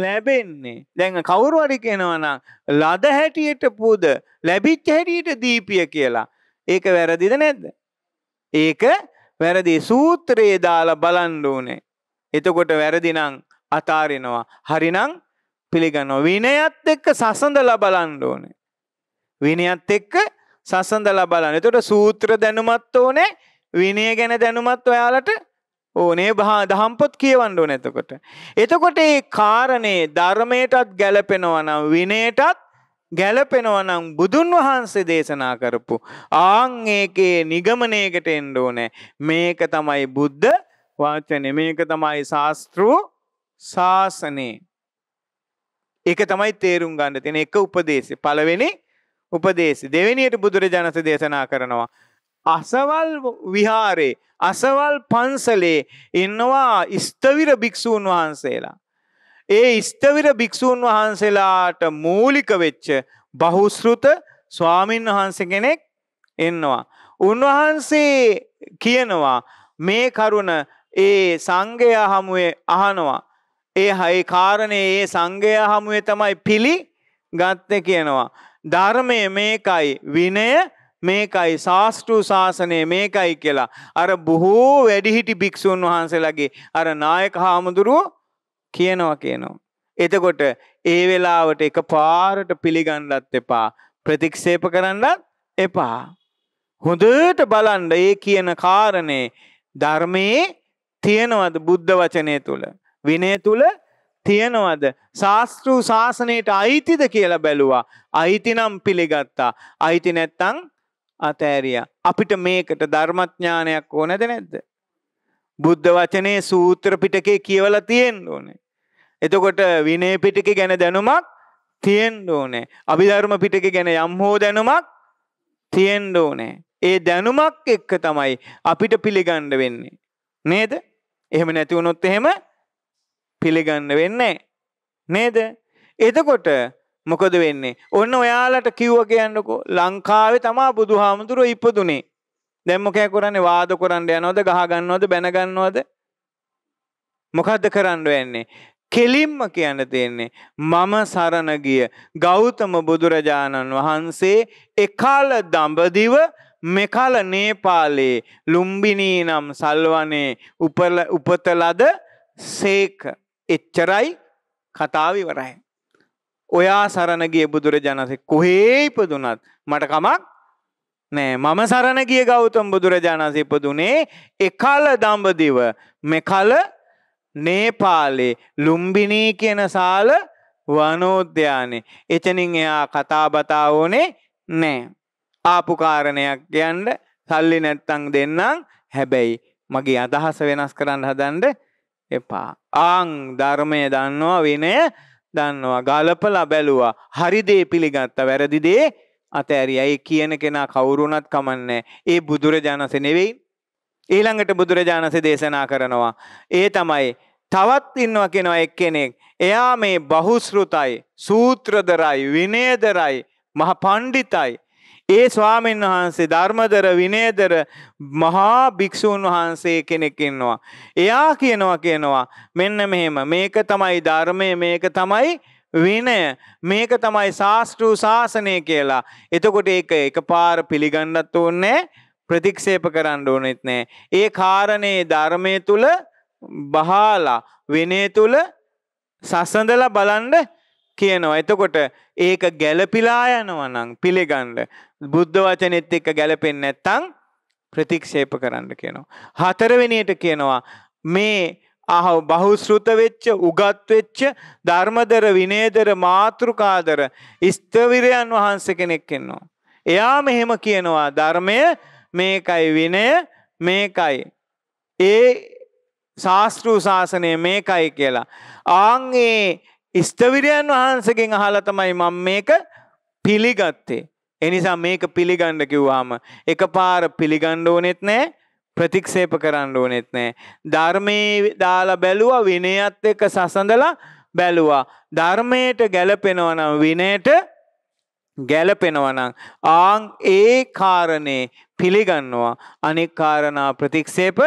ලැබෙන්නේ දැන් කවුරු හරි කියනවා නම් ලද හැටියට පුද ලැබිච්ච හැටියට දීපිය කියලා ඒක වැරදිද නැද්ද ඒක වැරදි සූත්‍රයේ දාලා බලන්න ඕනේ එතකොට වැරදිනම් අතාරිනවා. හරිනම් පිළිගන්නවා. විනයත් එක්ක සසඳලා බලන්න ඕනේ. විනයත් එක්ක සසඳලා බලන්න. එතකොට සූත්‍ර දැනුමත් ඕනේ. විනය ගැන දැනුමත් ඔයාලට ඕනේ දහම්පොත් කියවන්න ඕන එතකොට. එතකොට ඒ කාරණේ ධර්මයටත් ගැලපෙනවනම් විනයටත් ගැලපෙනවනම් බුදුන් වහන්සේ දේශනා කරපු ආං ඒකේ නිගමනයකට එන්න ඕනේ. මේක තමයි බුද්ධ වචනේ මේක තමයි ශාස්ත්‍රෝ ශාසනේ. ඒක තමයි තේරුම් ගන්න තියෙන එක උපදේශය. පළවෙනි උපදේශය. දෙවෙනියට බුදුරජාණන් දේශනා කරනවා. අසවල් විහාරේ අසවල් පන්සලේ ඉන්නවා ස්තවිර භික්ෂූන් වහන්සේලා. ඒ ස්තවිර භික්ෂූන් වහන්සේලාට මූලික වෙච්ච බහුශෘත ස්වාමීන් වහන්සේ කෙනෙක් එන්නවා. උන්වහන්සේ කියනවා මේ කරුණ ඒ සංඝයා හමුවේ අහනවා. ඒ හයි කාරණේ ඒ සංඝයා හමුවේ තමයි පිළි ගත්තේ කියනවා. ධර්මය මේකයි විනය මේකයි ශාස්තෘ ශාසනය මේකයි කියලා අර බොහෝ වැඩිහිටි භික්‍ෂූන් වහන්සේලාගේ අර නායක හාමුදුරුවෝ කියනවා කියනවා. එතකොට ඒ වෙලාවට එක පාරට පිළිගණ්ඩත් එපා ප්‍රතික්ෂේප කරන්නත් එපා. හොඳට බලන්ඩ ඒ කියන කාරණේ ධර්මයේ තියෙනවද බුද්ධ වචනය තුළ. විනය තුළ තියෙනවද ශාස්තෘූ ශාසනයට අයිතිද කියලා බැලුවා අයිතිනම් පිළිගත්තා අයිති නැත්තං අතෑරිය අපිට මේකට ධර්මඥානයක් ඕනැද නැද්ද බුද්ධ වචනේ සූත්‍ර පිටකේ කියවලා තියෙන් ඕනේ එතකොට විනේ පිටික ගැන දැනුමක් තියෙන් ඕනේ අභිධර්ම පිටක ගැන යම් හෝ දැනුමක් තියෙන් ඕනේ ඒ දැනුමක් එක්ක තමයි අපිට පිළිගණ්ඩ වෙන්නේ නේද එහෙම නැතිවුණොත් එහෙම පිළිගන්න වෙන්නේ නේද එතකොට මොකද වෙන්නේ ඔන්න ඔයාලට කිව්ව කියන්නකෝ ලංකාවේ තමා බුදුහාමුදුරුව ඉපදුනේ දැන් මොකෑ කරන්නේ වාද කරන්න යනවද ගහ ගන්නවද බැන ගන්නවද මොකද්ද කරන්න වෙන්නේ කෙලින්ම කියන්න තියෙන්නේ මම සරණ ගිය ගෞතම බුදුරජාණන් වහන්සේ එකල දඹදිව මෙකල නේපාලේ ලුම්බිනී නම් සල්වනේ උපතලද සේක එච්චරයි කතාවිවරයි. ඔයා සරණගිය බුදුරජාණන්සේ කොහේ ඉපදුනත් මට කමක් නෑ මම සරණ ගිය ගෞතම බුදුරජාණන්සේ ඉපදුනේ එකල දඹදිව මෙකල නේපාලේ ලුම්බිනී කියන සාල වනෝද්‍යානේ එතනින් එයා කතා බතා ඕනේ නෑ ආපු කාරණයක් කියන්න සල්ලි නැත්තං දෙන්නම් හැබැයි මගේ අදහස වෙනස් කරන්න හදන්ඩ එපා. ආං ධර්මය දන්නවා විනය දන්නවා ගලපල බැලුවා හරිදේ පිළිගත්ත වැරදිදේ අතඇරි ඇයි කියන කෙනා කවුරුණත් කමන්නේ ඒ බුදුරජාණස නෙවෙයි. ඊළඟට බුදුරජාණස දේශනා කරනවා. ඒ තමයි තවත් ඉන්නවා කෙනවා එක් කෙනෙක්. එයා මේ බහුස්ෘතයි සූත්‍රදරයි විනේදරයි මහ පණ්ඩිතයි ඒ ස්වාමීන් වහන්සේ ධර්මදර විනයදර මහා භික්ෂූන් වහන්සේ කෙනෙක් ඉන්නවා. එයා කියනවා කියනවා මෙන්න මෙහෙම මේක තමයි ධර්මය මේක තමයි විනය මේක තමයි ශාස්ත්‍රූ ශාසනය කියලා. එතකොට ඒක එකපාර පිළිගන්නත් ඕනේ ප්‍රතික්ෂේප කරන්න ඕනෙත් නෑ. ඒ කාරණේ ධර්මයේ තුල බහාලා විනය තුල සසඳලා බලන්න කියනවා. එතකොට ඒක ගැලපිලා යනවනම් පිළිගන්න. බුද්ධ වචනෙත් එක්ක ගැලපෙන්නේ නැත්නම් ප්‍රතික්ෂේප කරන්න කියනවා. හතරවෙනියට කියනවා මේ අහ බහුශෘත වෙච්ච උගත් වෙච්ච ධර්මදර විනේදර මාතෘකාදර ස්ථවිරයන් වහන්සේ කෙනෙක් ඉන්නවා. එයා මෙහෙම කියනවා ධර්මය මේකයි විනය මේකයි. ඒ ශාස්තෘ ශාසනය මේකයි කියලා. ආං ඒ ස්ථවිරයන් වහන්සගෙන් අහලා තමයි මම මේක පිළිගත්තේ. එනිසා මේක පිළිගන්න කිව්වාම එකපාර පිළිගන්න ඕනෙත් නෑ ප්‍රතික්ෂේප කරන්න ඕනෙත් නෑ. ධර්මයේ දාලා බැලුවා විනයත් එක්ක සසඳලා බැලුවා. ධර්මයට ගැලපෙනවා නම් විනයට ගැලපෙනවා නම් ආන් ඒ කාරණේ පිළිගන්නවා. අනෙක් කාරණා ප්‍රතික්ෂේප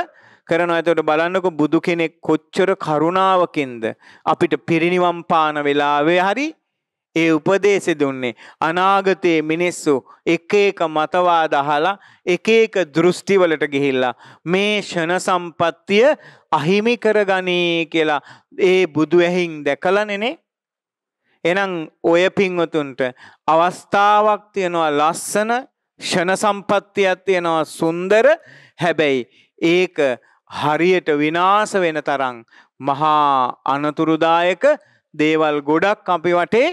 කරනවා. එතකොට බලන්නකො බුදු කෙනෙක් කොච්චර කරුණාවකින්ද අපිට පිරිණිවන් පාන වෙලාවේ හරි ඒ උපදේශය දුන්නේ අනාගතයේ මිනිස්සු එක එක මතවාද අහලා එක එක දෘෂ්ටිවලට ගිහිල්ලා මේ ෂණ සම්පත්තිය අහිමි කරගනී කියලා ඒ බුදු ඇහින් දැකලානේ එහෙනම් ඔය පින්වතුන්ට අවස්ථාවක් තියනවා ලස්සන ෂණ සම්පත්තියක් තියනවා සුන්දර හැබැයි ඒක හරියට විනාස වෙන තරම් මහා අනතුරුදායක දේවල් ගොඩක් අපි වටේ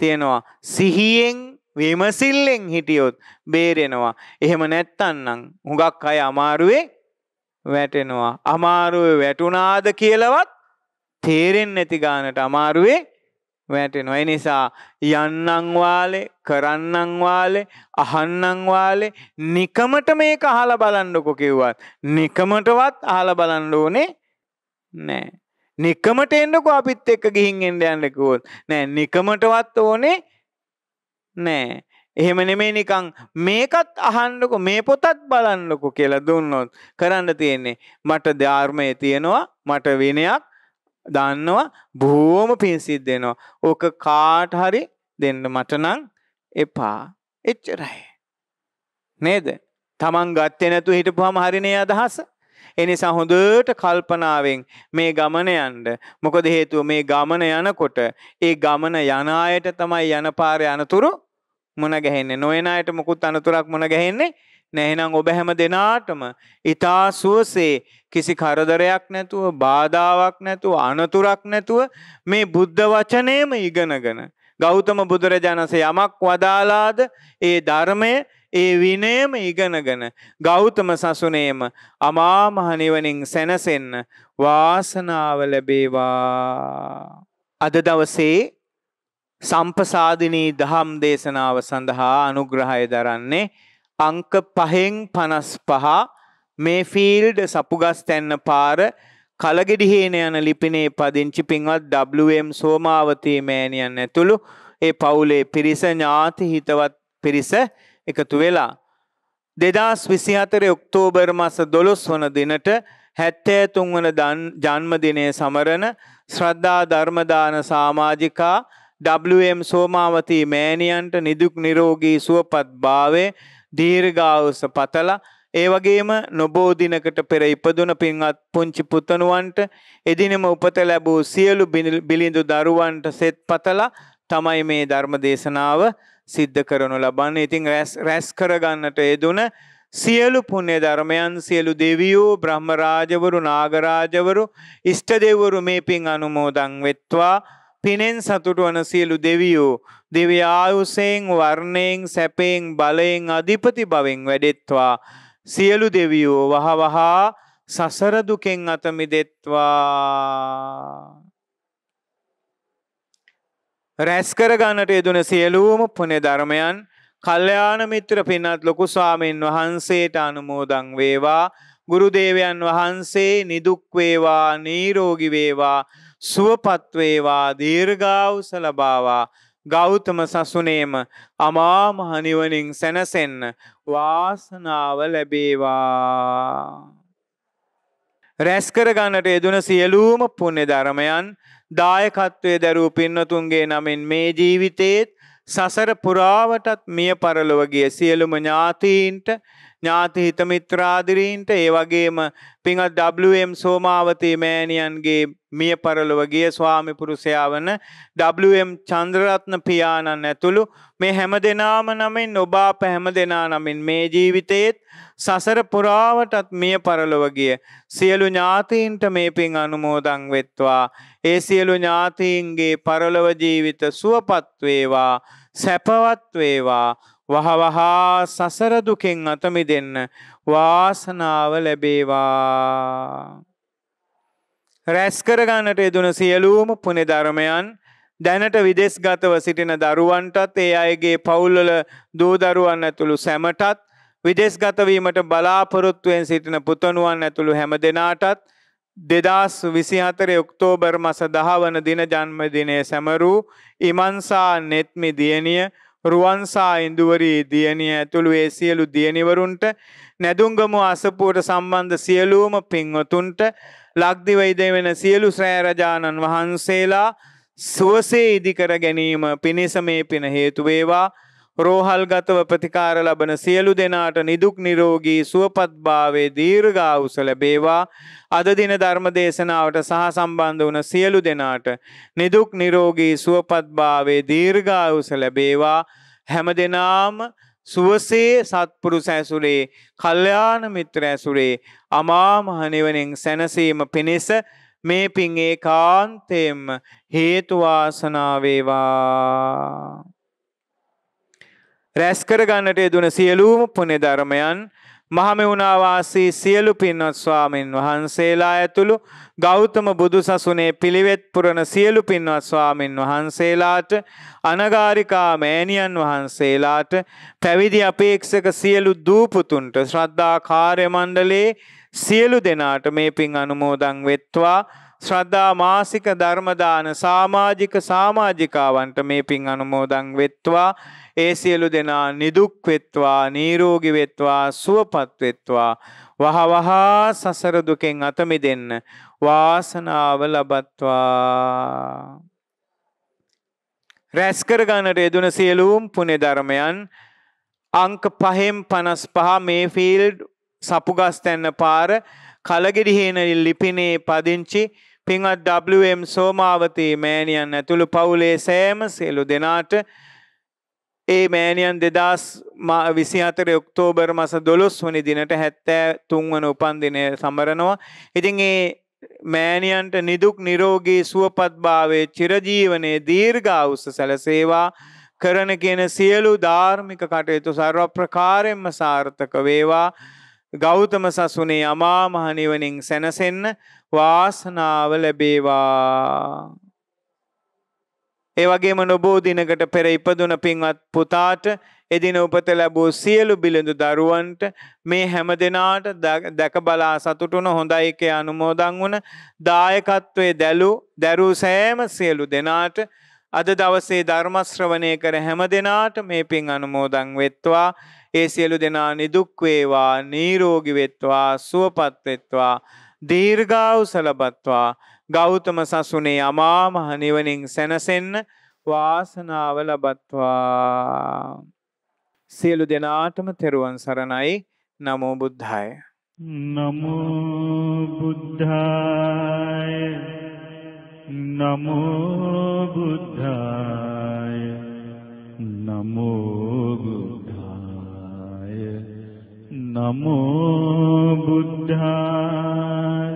තියෙනවා. සිහියෙන් විමසිල්ලෙන් හිටියොත් බේරෙනවා. එහෙම නැත්තන්නම් හුඟක් අය අමාරුවේ වැටෙනවා. අමාරුවේ වැටුණාද කියලවත් තේරෙන්නේ නැති ගානට අමාරුවේ වැටෙනවා. ඒ නිසා යන්නන් වාලේ, කරන්නන් වාලේ, අහන්නන් වාලේ නිකමට මේක අහලා බලන්නකො කිව්වත් නිකමටවත් අහලා බලන්න ඕනේ නෑ. නිකමට එන්නකො අපිත් එක්ක ගිහින් එන්න යන්න කිව්වොත් නෑ නිකමටවත් ඕනේ නෑ. එහෙම නෙමේ නිකං මේකත් අහන්නකො මේ පොතත් බලන්නකො කියලා දුන්නොත් කරන්න තියෙන්නේ මට ධර්මයේ තියෙනවා මට විනයක් දන්නවා බොහොම පින් සිද්ධ වෙනවා. ඕක කාට හරි දෙන්න මට නම් එපා. එච්චරයි. නේද? Taman ගත්තේ නැතුව හිටපුවාම හරිනේ අදහස. එනිසා හොඳට කල්පනාවෙන් මේ ගමන යන්න. මොකද හේතුව මේ ගමන යනකොට ඒ ගමන යන අයට තමයි යන පාරේ අනතුරු මුණ ගැහෙන්නේ. නොයන අයට මුකුත් අනතුරක් මුණ ගැහෙන්නේ නැහෙනම් ඔබ හැම දෙනාටම ඉතා සුවසේ කිසි කරදරයක් නැතුව බාධාවක් නැතුව අනතුරක් නැතුව මේ බුද්ධ වචනයම ඉගෙනගෙන ගෞතම බුදුරජාණන්සේ යමක් වදාලාද ඒ ධර්මය ඒ විනයම ඉගෙනගෙන ගෞතම සසුනේම අමා මහ නිවනින් සැනසෙන්න වාසනාව ලැබේවා අද දවසේ සම්පසාදිනී දහම් දේශනාව සඳහා අනුග්‍රහය දරන්නේ අංක පහෙන් පනස් පහ මේ ෆිල්ඩ් සපුගස් තැන්න පාර කලගෙඩිහේන යන ලිපිනේ පදිංචි පින්වත් WM සෝමාවතී මෑණියන් ඇතුළු ඒ පවුලේ පිරිස ඥාති හිතවත් පිරිස එකතු වෙලා. දෙදස් විසිහතර ඔක්තෝබර් මස දොළොස් වන දිනට හැත්තෑ තුන්වන ජන්මදිනය සමරන ශ්‍රද්ධා ධර්මදාන සාමාජිකා WM සෝමාවතී මෑණියන්ට නිදුක් නිරෝගී සුවපත් භාවේ දීර්ඝාවස පතලා ඒ වගේම නොබෝ දිනකට පෙර ඉපදුන පින්වත් පුංචි පුතණුවන්ට එදිනෙම උපත ලැබූ සියලු බිලිඳු දරුවන්ට සෙත් පතලා තමයි මේ ධර්ම දේශනාව සිද්ධ කරනු ලබන්නේ. ඉතින් රැස් කරගන්නට යෙදුන සියලු පුණ්‍ය ධර්මයන් සියලු දෙවියෝ බ්‍රහ්ම රාජවරු නාග රාජවරු ඉෂ්ට දෙවිවරු මේ පින් අනුමෝදන් වෙත්වා පිනෙන් සතුට වන සියලු දෙවියෝ දෙවයායුසයෙන් වර්ණයෙන් සැපයෙන් බලයෙන් අධිපති බවෙන් වැඩෙත්වා සියලු දෙවියෝ වහවහා සසරදුකෙන් අතමිදෙත්වා රැස්කර ගන්නට යෙදුන සියලූම පුනේ ධර්මයන් කල්්‍යයාන මිත්‍ර පිනත් ලොකු ස්වාමීන් වහන්සේට අනුමෝදං වේවා ගුරුදේවයන් වහන්සේ නිදුක්වේවා නීරෝගිවේවා සුවපත්වේවා දීර්ගාවස ලබාවා ගෞතම සසුනේම අමාමහනිවනින් සැනසෙන්න වාසනාව ලැබේවා. රැස්කරගන්නට යෙදුන සියලූම පුුණෙ ධර්මයන් දායකත්වය දැරූ පින්නතුන්ගේ නමින් මේ ජීවිතේත් සසර පුරාවටත් මිය පරලොවගිය සියලුම ඥාතීන්ට ඥාති හිතමිත්‍රාදිරීන්ට ඒ වගේම පිංහත් WM සෝමාවතී මෑණියන්ගේ මිය පරලොව ගිය ස්වාමිපුරුෂයා වන WM චන්ද්‍රරත්න පියාණන් ඇතුළු මේ හැම දෙනාම නමින් ඔබා පැහැම දෙනා නමින් මේ ජීවිතයේත් සසර පුරාවටත් මිය පරලොව ගිය සියලු ඥාතීන්ට මේ පින් අනුමෝදන් වෙත්වා ඒ සියලු ඥාතීන්ගේ පරලොව ජීවිත සුවපත් වේවා සැපවත් වේවා වහවහා සසර දුකෙන් අත මිදෙන්න වාසනාව ලැබේවා. රැස් කරගන්නට යෙදුන සියලුම පුණ්‍ය ධර්මයන් දැනට විදේශගතව සිටින දරුවන්ටත් ඒ අයගේ පවුල්වල දූ දරුවන් ඇතුළු සැමටත් විදේශගත වීමට බලාපොරොත්තුෙන් සිටින පුතණුවන් ඇතුළු හැම දෙනාටත් දෙදස් විසිහතරේ ඔක්තෝබර් මස දහවන දින ජන්මදිනය සැමරූ ඉමන්සා නෙත්මි දියණිය රුවන්සා ඉඳුවරී දියණිය ඇතුළු ඒ සියලු දියණිවරුන්ට නැදුම්ගම අසපුවට සම්බන්ධ සියලුම පින්වතුන්ට ලක්දිව ඉදෙවෙන සියලු සෑරජාණන් වහන්සේලා සුවසේ ඉදිකර ගැනීම පිණිස මේ පින හේතු වේවා රෝහල්ගතව ප්‍රතිකාර ලබන සියලු දෙනාට නිදුක් නිරෝගී සුවපත්භාවේ දීර්ඝායුෂ ලැබේවා අද දින ධර්ම දේශනාවට සහ සම්බන්ධ වුණ සියලු දෙනාට නිදුක් නිරෝගී සුවපත්භාවේ දීර්ඝායුෂ ලැබේවා හැම දෙනාම සුවසේ සත්පුරුස ඇසුරේ කල්යාණ මිත්‍ර ඇසුරේ අමා මහ නිවනින් සැනසීම පිණිස මේ පින් ඒකාන්තයෙන්ම හේතු වාසනා වේවා රැස් කරගන්නට යෙදුන සියලුම පුණ්‍ය ධර්මයන් මහමෙවුනා වාසී සියලු පින්වත් ස්වාමින් වහන්සේලා ඇතුළු ගෞතම බුදුසසුනේ පිළිවෙත් පුරන සියලු පින්වත් ස්වාමින් වහන්සේලාට අනගාരികා මෑණියන් වහන්සේලාට පැවිදි අපේක්ෂක සියලු දූපුතුන්ට ශ්‍රද්ධා කාර්ය මණ්ඩලයේ සියලු දෙනාට මේ පින් අනුමෝදන් වෙත්වා ශ්‍රද්ධා මාසික ධර්මදාන සාමාජික සාමාජිකාවන්ට මේ පින් අනුමෝදන් වෙත්වා ඒ සියලු දෙනා නිදුක් වෙත්වා නිරෝගී වෙත්වා සුවපත් වෙත්වා වහවහා සසර දුකෙන් අත මිදෙන්න වාසනාව ලබත්වා රැස්කර ගන්නට යෙදුන සියලුම් පුණ්‍ය ධර්මයන් අංක 5න් 55 මේෆීල්ඩ් සපුගස්තැන්න පාර කලගෙඩි හේන ලිපිනේ පදිංචි පින්වත් WM සෝමාවතී මෑණියන් ඇතුළු පවුලේ සෑම සියලු දෙනාට ඒ මෑනියන් දෙදස් විසිහතර ඔක්තෝබර් මස දොළොස් වනි දිනට හැත්තෑ තුන්වන උපන්දිනය සමරනවා. ඉතින් ඒ මෑනියන්ට නිදුක් නිරෝගී සුවපත්භාවේ චිරජීවනයේ දීර්ගාවුස්ස සැලසේවා කරන කියන සියලු ධාර්මික කටයුතු සර්ව ප්‍රකාරෙන්ම සාර්ථක වේවා. ගෞතම සසුනේ අමාමහනිවනින් සැනසෙන්න වාසනාව ලැබේවා. ඒ වගේම නොබෝ දිනකට පෙර ඉපදුන පින්වත් පුතාට එදින උපත ලැබූ සියලු බිලඳු දරුවන්ට මේ හැම දෙනාට දැක බලා සතුටුන හොඳයි එකේ අනුමෝදන් වුණ දායකත්වයේ දැලු දැරූ සෑම සියලු දෙනාට අද දවසේ ධර්ම ශ්‍රවණය කර හැම දෙනාට මේ පින් අනුමෝදන් වෙත්වා ඒ සියලු දෙනා නිදුක් වේවා නිරෝගී වෙත්වා සුවපත් වෙත්වා දීර්ඝායුෂ ලබත්වා ගෞතම සසුනේ අමාමහ නිවනින් සැනසෙන්න වාසනාව ලබත්වා සියලු දෙනාටම තෙරුවන් සරණයි නමෝ බුද්ධාය නමෝ බුද්ධාය නමෝ බුද්ධාය නමෝ බුද්ධාය නමෝ බුද්ධාය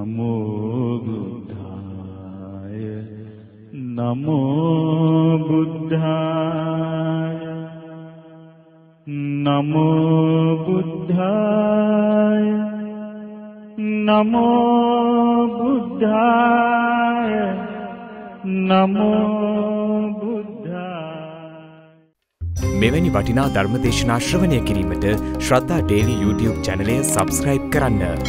නමෝ බුද්ධාය නමෝ බුද්ධාය නමෝ බුද්ධාය නමෝ බුද්ධාය නමෝ බුද්ධාය මෙවැනි වටිනා ධර්මදේශනා ශ්‍රවණය කිරීමට ශ්‍රද්ධා ඩේලි YouTube චැනලය subscribe කරන්න.